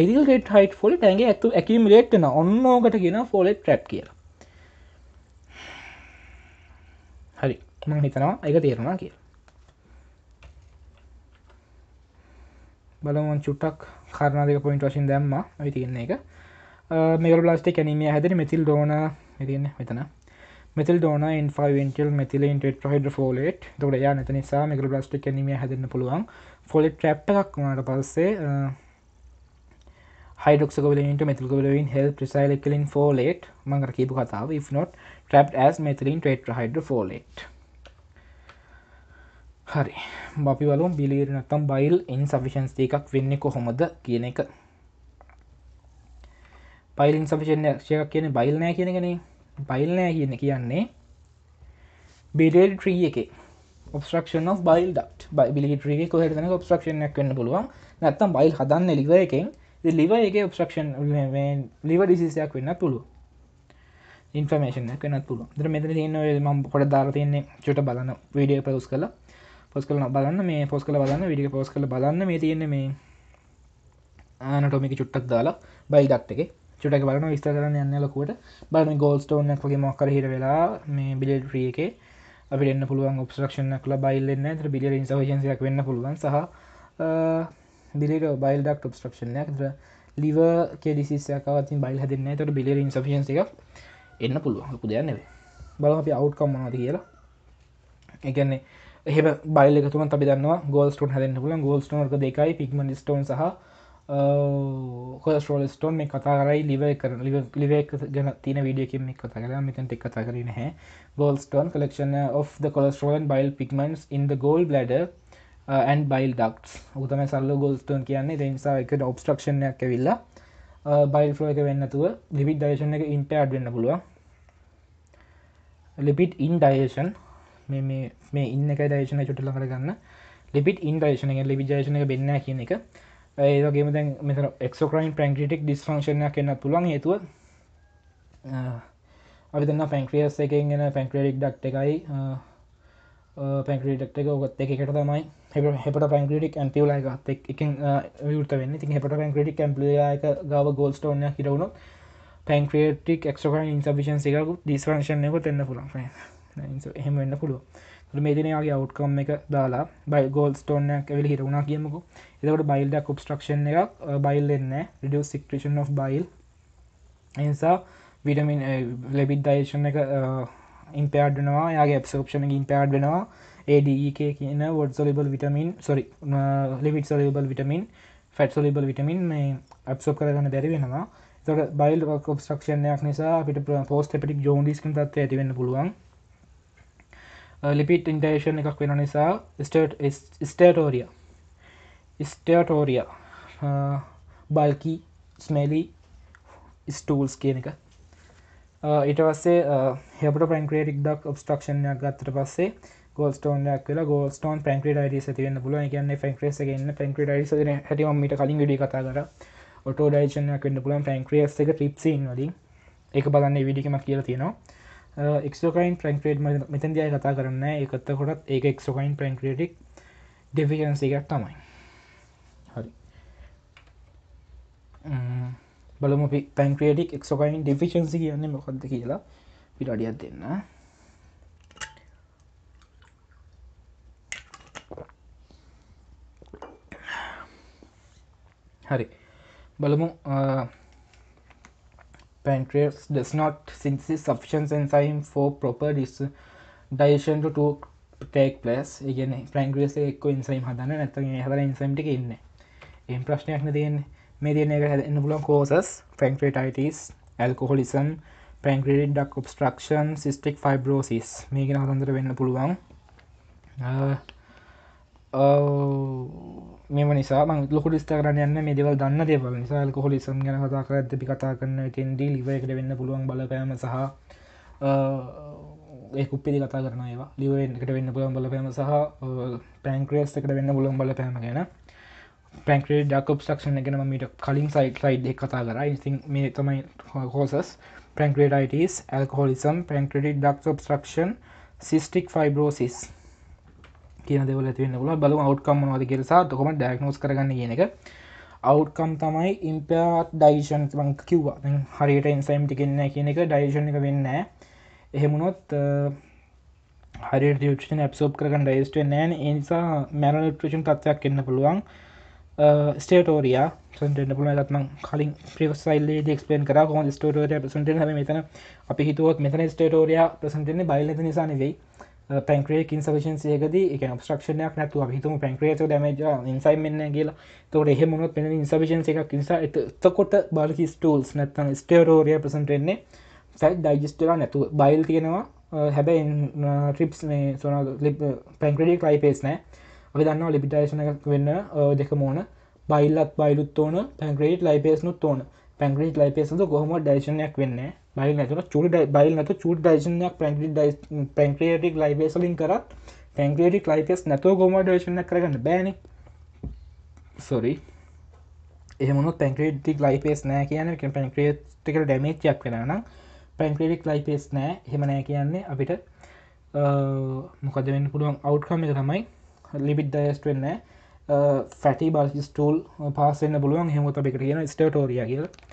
Speaker 1: මෙතිල් ෙට හයිට ෝලට ඇගේ ඇතු ඇකිමලේට්න ඔන්නෝකට කියෙන ෆෝලෙට ට්‍රැප් කියලා මං හිතනවා එක තේරුණා කිය බලවන් චුට්ටක් කරනාදක පොයින්ට වශයෙන් දැම්ම ඇතින්න එක මේක ප්ලාස්ටි කැනීම හැදරි මෙතිල් ඩෝන තින්න මෙතන මෙතල් ඩෝන ඉන්ෆයිවෙන්ටල් මෙතිලන්ට හඩ ෝලට තොට යා නත නිසා මිකර ප්ලාස්ටි කැනීම හැදන්න පුළුවන් ෆොලෙට ට්‍රප්ක් වුණට පස්සේ හයිඩක්කලට මෙතිකලවින් හෙල් ප්‍රසයිලකලින් ෆෝලේට් මංගර කියපු කතාව if not trapped as methylene tetrahydrofolate හරි අපි වලුම් බිලිර නතම් බයිල් ඉන් සවිෂන්ස්ේ එකක් වෙන්න කොහොමද කියන එක පයිලින් සවිෂක්ෂයක් කියන බයිල් නෑ කියනගෙන බයිල් නෑ කියන කියන්නේ බිඩල් ට්‍රී එක ඔබස්ක්ෂන් බයිල් ඩක්් බිලිට්‍රී කොහරන ඔබස්ක්ෂණයක් වන්න පුළුවන් නැත්තම් බයිල් හදන්න ලිව එකෙන් ලිව එක ඔබස්ක්ෂන් ලිව ඩිසිසයක් වෙන්න පුළුව ඉන්ෆර්මේෂන් එක නතුළ දර මෙතර තියන්න ම පොඩ දාර තියන්නේ චුට බලන විඩිය පවස් කලා පොස් කලන බලන්න මේ පොස් කල බලන්න විඩිය පොස් කල බලන්න මේ තියෙන මේ ආනටොමික චුට්ටක් දාලා බයි දක්ට එක චුටක බලන විස්ත කරන්න යන්න ලකුවට බලන ගෝල්ස්ටෝන් එකගේ මොක්කර හිට වෙලා මේ බිලෙඩ් ්‍රිය එකේ අපිට පුළුවන් ඔපස්ක්ෂණ කල බයිල්ලන්න ඇත බිලිය ඉන්සවශන්සයක් වෙන්න පුළුවන් සහ බිලට බයිල් ඩක් ඔපස්ක්ෂණයක් ලිව කෙඩිසිස්සකවත් බයිල් හදන්න තොට බිලිය ඉන්සෆියන්ස එක එන්න පුළුවන් ලකු දෙයන්නෙවේ බලම අපි අවුට්කම් මනද කියලා එකන්නේ එහම බල තුම අපි දන්න ගෝල්ස්ටන් හැන්න පුල ගෝල්ස්ටනක දෙකයි පික්ම ස්ටෝන් සහ හෝස්ටෝල් ස්ටෝන් මේ කතා කරයි ලිව කරන ලිවේක් ගැන තින විඩියකම කතා කර මෙතන් ටෙක් කතා කරන හැ gallstone collection of the cholesterol bile pigments in the gold bladder and bile ducts උතම සල්ල ගෝල්ස්ටෝන් කියන්නේ දෙනිසා එක ඔබස්ට්‍රක්ෂණයක් ඇවිල්ලා බයිල් ෆලෝ එක වෙන්නතුව ලිවිට දර්ශන එක ඉන්ටඩ් වෙන්න පුළුව ලිපිට ඉන් ඩයේෂන් මේ ඉන්න එක දේශන චුටල කරගන්න ලිපිට ඉන්ඩේශන එක ලිවිජේශන එක බෙන්න කියන එක ඒගේ දැන් මෙ එක්ෝකරයින් ප්‍රන්ක්‍රටික් ඩිස්ෆංශන කන්න තුළන් හේතුව අපි දෙන්න පැන්ක්‍රියස් එකෙන් ගෙන පැන්ක්‍රටික් ඩක්් එකයි පැන්ක්‍රටක් එක ගොත් එකට තමයි හෙපට පැන්ක්‍රටික් ඇම්පියලා එකත් එක යුට වෙන්න ති හෙපට පැන්ක්‍රටික් ඇම්පියක ගව ගෝල්ස්ටෝන හිරවුණු පැන්ක්‍රටික් ක්ෝකන් ඉන්සපිෂන් එකකු ඩිස්රංශනයක තෙන්න පුළන් එහෙම වෙන්න පුළුව මේ දිනයාගේ අවට්කම් එක දාලා බයි ගෝල් ස්ටෝන ඇවිල හිරුණා කියමකු එකට බයිල්ඩක් ඔබස්ට්‍රක්ෂන් එක බයිල් එන්න ඩිය සික්ටේෂන් of බයිල් එනිසා විටමින් ලෙබිද්දේශන එක ඉම්පයාඩ්නවා යාගේ ඇප්සෝප්ෂණ ඉම්පයාඩ් වෙනවා ඒඩක e කියන වොඩ් සොලිබල් විටමින් සොරි ලිවිට soluble vitamin fat soluble vitamin මේ ඇප්සෝ කරගන්න දැරි වෙනවා තොට බයිල් ඔබස්ට්‍රක්ෂණයක් නිසා පිට පෝස්ට පිටි ජෝන්ඩිස්කින් තත්ව ඇතිවෙන්න පුළුවන් ලිපිට් ඉන්ටේෂන් එකක් වෙන නිසා ස්ටේට් ස්ටේටෝරිය ස්ටේටෝරිය බල්කි ස්මෙලි ස්ටූල්ස් කියන එක ඉටවස්සේ හෙබට ප්‍රන්ක්‍රේටික් දක් ඔබස්ටක්ෂණයක් ගත්තට පස්සේ ගෝස්ටෝන්යක් වෙලා ගෝස්ටෝන් පැන්ක්‍රට ඩ ඇතිවන්න පුල කියන්න පැන්ක්‍රේස ගන්න පැන්ක්‍රට ඩ හටමට කලින් ඩි කතා කර ඔටෝ ඩයිශනයක් වන්න පුලන් පැන්ක්‍රේස් එක ්‍රිප්සින් වලින් එක බලන්න විඩිකම කියල තියෙනවා එක්ෝකයින් ප්‍රන්ක්‍රේට් මෙතන්දය කතා කරන්න එකත්ත කොටත් ඒ එක්ෝකයින් ප්‍රන්ක්‍රේටික් ඩෙෆිකන්සිකක් තමයි හරි බලම පැන්ක්‍රේටික් එක්ෝකයින් ඩිෆිෂන්සි කියන්නේ මොකක්ද කියලා පිටඩියත් දෙන්න හරි බලමු pancreas does not synthesize sufficient enzyme for proper digestion to take place ඒගන ප්‍රංග්‍රස එක්ක ඉන්සයිම් හදන්න නැත හර ඉන්සම්ටි ඉන්න එම් ප්‍රශ්නයක්න තියෙන් මේ තියන එක හැන්න පුලන් කෝසස් ෆැන්ක්‍රටයිටස් ඇල්කොහොලිසම් පැන්ක්‍රඩ ඩක් ඔබස්ට්‍රක්ෂන් සිස්ටික් ෆයිබරෝසිස් මේගෙන හතන්දර වෙන්න පුළුවන් මෙම නිසා ලොක ස්තරන යන්න මෙදවල් දන්න දේවල නිසා කොහොලිසම් ගැන කතා කර ඇති කතා කරන්න කෙන්දී ලිවයකට වෙන්න පුළුවන් බලපෑම සහ ඒකුප්පිදි කතා කරන ඒවා ලිවෙන්කට වෙන්න පුළන් බලපෑම සහ පැන්ක්‍රේස් එකට වෙන්න පුලන් බලපෑම ගැන පැන්ක්‍රේ ඩක් ක්ෂන ගෙනම මට කලින් සයිට ලයිඩ් එක් කතා කර ඉතින් මේ තමයි හෝසස් පැන්ක්‍රේටයිටස් ඇල්කෝලිසම් පැන්ක්‍රඩි ඩක් ක්ෂන් සිස්ටික් ෆයිබරෝසිස් කියන දෙවල ඇතිවන්න ල බලු අවට්කම් නොද කියෙසා කොම ඩක්නෝස් කරගන්න කියන එක අවට්කම් තමයි ඉම්පයාත් ඩයිෂන් මංක කිව්වා හරියට ඉන්සයිම් ටිකෙන්න කියන එක ඩයිෂන් එක වෙන්න එහෙමුණොත් හරි ියෂන් ඇප්සෝප් කරගන්න ඩයිස්ට නෑන් ඒනිසා මැරල ට්‍රෂන් තත්වයක් කන්න පුළුවන් ස්ටේටෝරයා සටන්න පුල ත්ම කලින් ප්‍රිවසයිල් ක්ස්පෙන් කර හො ස්ටෝරය පසට මෙතන අපි හිතුවත් මෙතන ස්ටේටෝරයා ප්‍රසටන බයිල නිසා නෙවෙයි පැන්ක්‍රේ ඉන්සවිශන්සේකද එක ඔබස්ක්ෂණයක් නැතුව හිතම පැන්ක්‍රේත දැමජ ඉන්සයිමන්න කියලා තොට එහෙමුණොත් පෙන ඉන්සවිශන්ස එකක් නිසා එතකොට බලකි ස්ටූල්ස් නැත්තන් ස්ටේරෝරිය ප්‍රසන්ටෙන්නේ සයි ඩයිජිස්ටලා නැතු බයිල් තියෙනවා හැබැයි ට්‍රිප්ස් මේ සොන පැන්ක්‍රඩික් ලයිපේස් නෑ අපි දන්න ලිපිටේෂන එකක් වෙන්න දෙක මෝන බයිල්ලත් බයිලුත් ඕන පැන්ක්‍රේට් ලයිපේස්නුත් ඕන පැංග්‍රීට ලයිපේ සඳ කොහොම ඩයිශනයක් වෙන්න බයිල් නැතුර චුඩ බයිල් නතු චුඩ් ඩයිශනයක් පැන්ග්‍රී පැන්ක්‍රේටික් ලයිබේසලින් කරත් පැන්ක්‍රේටික් ලයිපස් නැතුව ගොම ඩේශන කරගන්න බෑන සොරි එහමන පැන්ක්‍රේටික් ලයිපේස් නෑ කියන පැන්ක්‍රේටික ඩැමේච්චයක් වෙනන පැන්ක්‍රේටික් ලයිපේස් නෑ හෙමනෑ කියන්නේ අපිට මොකදවෙන් පුළුවන් අවට්කම එක තමයි ලිබිට් දයස්ට වෙන්න ෆැටි බල්ි ස්ටූල් පාසෙන්න්න බලුවන් හෙමත අපි කියන ස්ටටෝරිය කියලා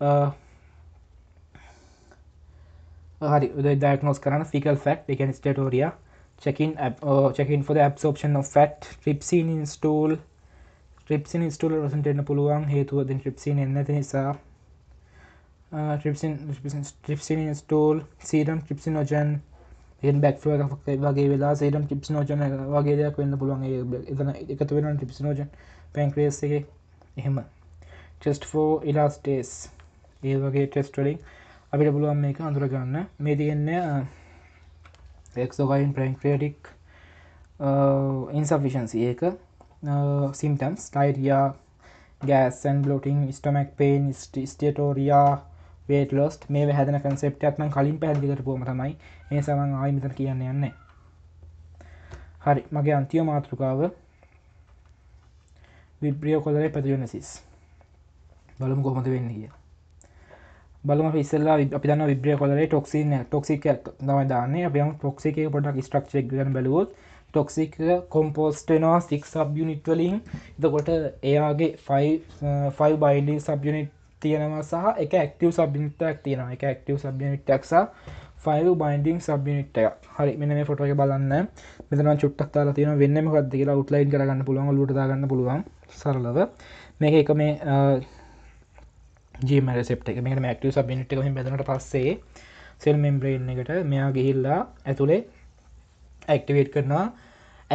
Speaker 1: Uh, uh, හරි diagnose කරන්න fecal fat we can statoria check in uh, check in for the absorption of fat trypsin in stool trypsin in stool වලට එන්න පුළුවන් හේතුව දැන් trypsin එන්නේ නැති නිසා uh, trypsin trypsin trypsin in stool serum trypsinogen එහෙන් බැක්ෆ්ලෝ එකක් වගේ වෙලා සේරම් ටිප්ස්නෝජන වගේ දෙයක් වෙන්න පුළුවන් ඒ එතන එකතු වෙනවා ටිප්ස්නෝජන් පැන්ක්‍රියස් එකේ එහෙම just for elastase ඒ වගේ ටෙස්ටලින් අපිට පුළුවන් මේක අඳුරගන්න මේ තියෙන්නේ එක්ෝවයින් ප්‍රන්ක්‍රටික් ඉන්සෆිෂන්සි ඒක සිම්ටම්ස් ටයිරයා ගෑසන් බලෝටිං ස්ටමක් පේන් ස්ටේටෝරයා වේට ලොස්ට මේ හැදන කන්සප්ටයක්ත්න කලින් පැදිකට පෝම තමයි ඒ සමන් ආයිමිතර කියන්න යන්නේ හරි මගේ අන්තිය මාතෘකාව විබ්‍රියෝ කොදර පැතියනසිස් බලමු කොමද වෙන්න කිය බලම ෆිස්සල්ලා අපි දන්න විබ්‍රිය කොලරේ ටොක්සින් ටොක්සික තමයි දාන්නේ අපිම ටොක්සික පොඩක් ස්ට්‍රක්ෂක් ගන බැලුවොත් ටොක්සික කොම්පෝස්ටනවා සික් සබ්යුනිට් වලින් එතකොට එයාගේ ෆයි බයිඩ සබ්යුනිට් තියෙනවා සහ එක ඇක්ටව සබිනිටක් තියෙනවා එක ඇක්ටව සබිනිට්ක්සා ෆයිල් බයින්ඩිං සබිනිට් එක හරි මෙන මේ ෆොටෝක බලන්න මෙතන චුට්ටක් තාලා තියෙන වෙන්නම කද්ද කියලා උට්ලයින් කරගන්න පුළුවන් ලුට දාගන්න පුළුවන් සරලව මේක එක මේ uh, ජීම රෙප් එක මේ මක්ට සබිනිට හ බැනට පස්සේ සෙල් මෙම්බ්‍රේන් එකට මෙයා ගිහිල්ලා ඇතුළේ ඇක්ටිවේට් කරනවා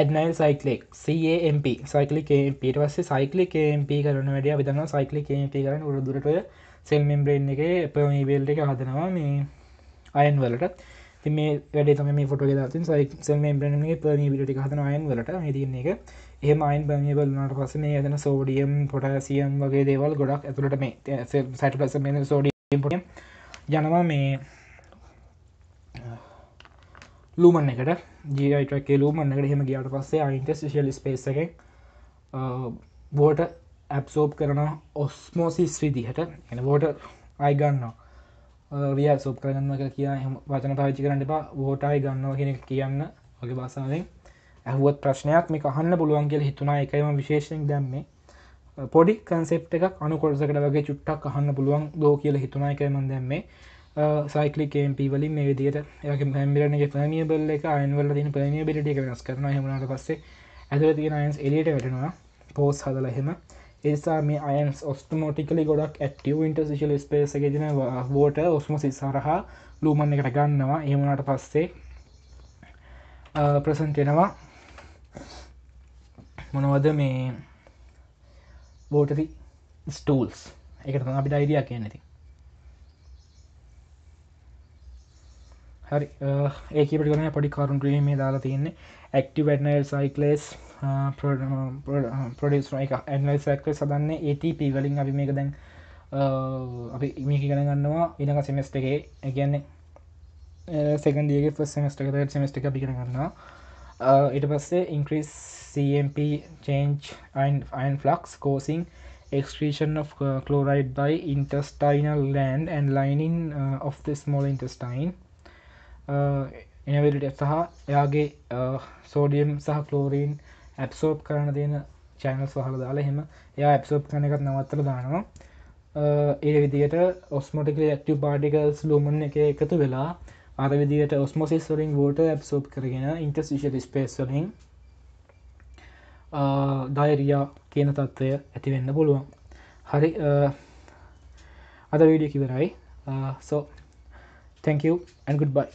Speaker 1: ඇඩනයිල් සයිකලෙක් සම්ප සයිකලිකම් පිට පස්සේ සයිකලිකම් පි කරන වැඩිය විදන්න සයිකලිකම් පි කරන උරුදුරට සෙල් මෙම්බ්‍රේන් එක පමයිබෙල්ට එක හදනවා මේ අයන් වලට තිම වැඩ තම ොට ති සයික් සෙල් මෙම්බ්‍රේන් එක පමි ිට හදන අයන් වලට දන්නේ එක එහම අයින් බමියබල් වනට පසන යදන සෝඩියම් පොටසියම් වගේ දේවල් ගොඩක් ඇතුළට මේ සැට පස මේ සෝඩියම් පොට යනවා මේ ලූමන් එකට ජීටක ලූමන්කට හෙම ගියාට පස්සේ අයින්ට ශිෂල් ස්පේස එක බෝට ඇප්සෝප් කරන ඔස්මෝසිස් විදිහට එන බෝට අයිගන්නවා විය සෝප් කරගන්නක කිය වචන පාච්චි කරන්න එපා වෝටයි ගන්නවා කෙනෙක් කියන්න වගේ බාසාාවෙන් ඇහුවත් ප්‍රශ්නයක් මේ අහන්න පුළුවන්ගේ හිතුනා එකයිම විශේෂෙන් දැම්මේ පොඩි කන්සෙප් එකක් අනුකොරසකට වගේ චුට්ටක් අහන්න පුළුවන් දෝ කියල හිතුනා එකමන් දැම්මේ සයිකලි කේම්පී වලින් මේ විදියට යක හැමිරණගේ ප්‍රමිය බල්ල එක අයන්වල තින ප්‍රමිය බිට එක වෙනස් කරන හමට පස්සේ ඇතුර තියෙන අයන්ස් එලියට වැටෙනවා පෝස් හදල එහෙම ඒසා මේ අයන්ස් ඔස්ටමෝටිකලි ගොඩක් ඇටව ඉන්ටර්සිශල ස්පේස ගෙන වෝට ඔස්ම සිසාරහා ලූමන් එකට ගන්නවා එහමනට පස්සේ ප්‍රසන්ටෙනවා මොනවද මේ බෝටරි ස්ටූල්ස් එකට අපිට අයිඩිය කියන්නේති හරි ඒකට ගන පඩි කරුන් ්‍රීමේ දාලා තියන්නේ ඇක්ටව ඩනල් සයිකලස් පොඩස් එක ඇනල් සක්ල සදන්න ATP වලින් අපි මේක දැන් අපි ඉමිකි කන ගන්නවා ඉනක සෙමස්ට එකේ එකන්නේ සෙකන්දියගේ පස් සෙමස්ට එක සෙමස්ට එක පිකර ගන්නවා ඉට පස්සේ increase CMP change and, and flux causing excretion of uh, chloride by intestinal gland and lining uh, of the small intestine uh, එනවිට සහ එයාගේ සෝඩියම් uh, සහ කලෝරීන් ඇප්සෝප් කරන දෙන චෑනල් සහල දාලා හෙම එයා ඇප්සෝප් කන එකත් නවත්තර දානවා uh, ඒ විදිට ඔස්මොටික ක්ටව පාටිකල්ස් ලුමන් එක එකතු වෙලා අර විදිට ඔස්මොසිස්වරින් වෝට ඇප්සෝප් කරගෙන ඉන්ටර්සිෂ ස්පේස්වලින් දයරයා කියන තත්ත්වය ඇතිවෙන්න පුළුවන් හරි අද වීඩිය කිවරයි සෝ තැංකව් ඇන්ගුඩ් බයි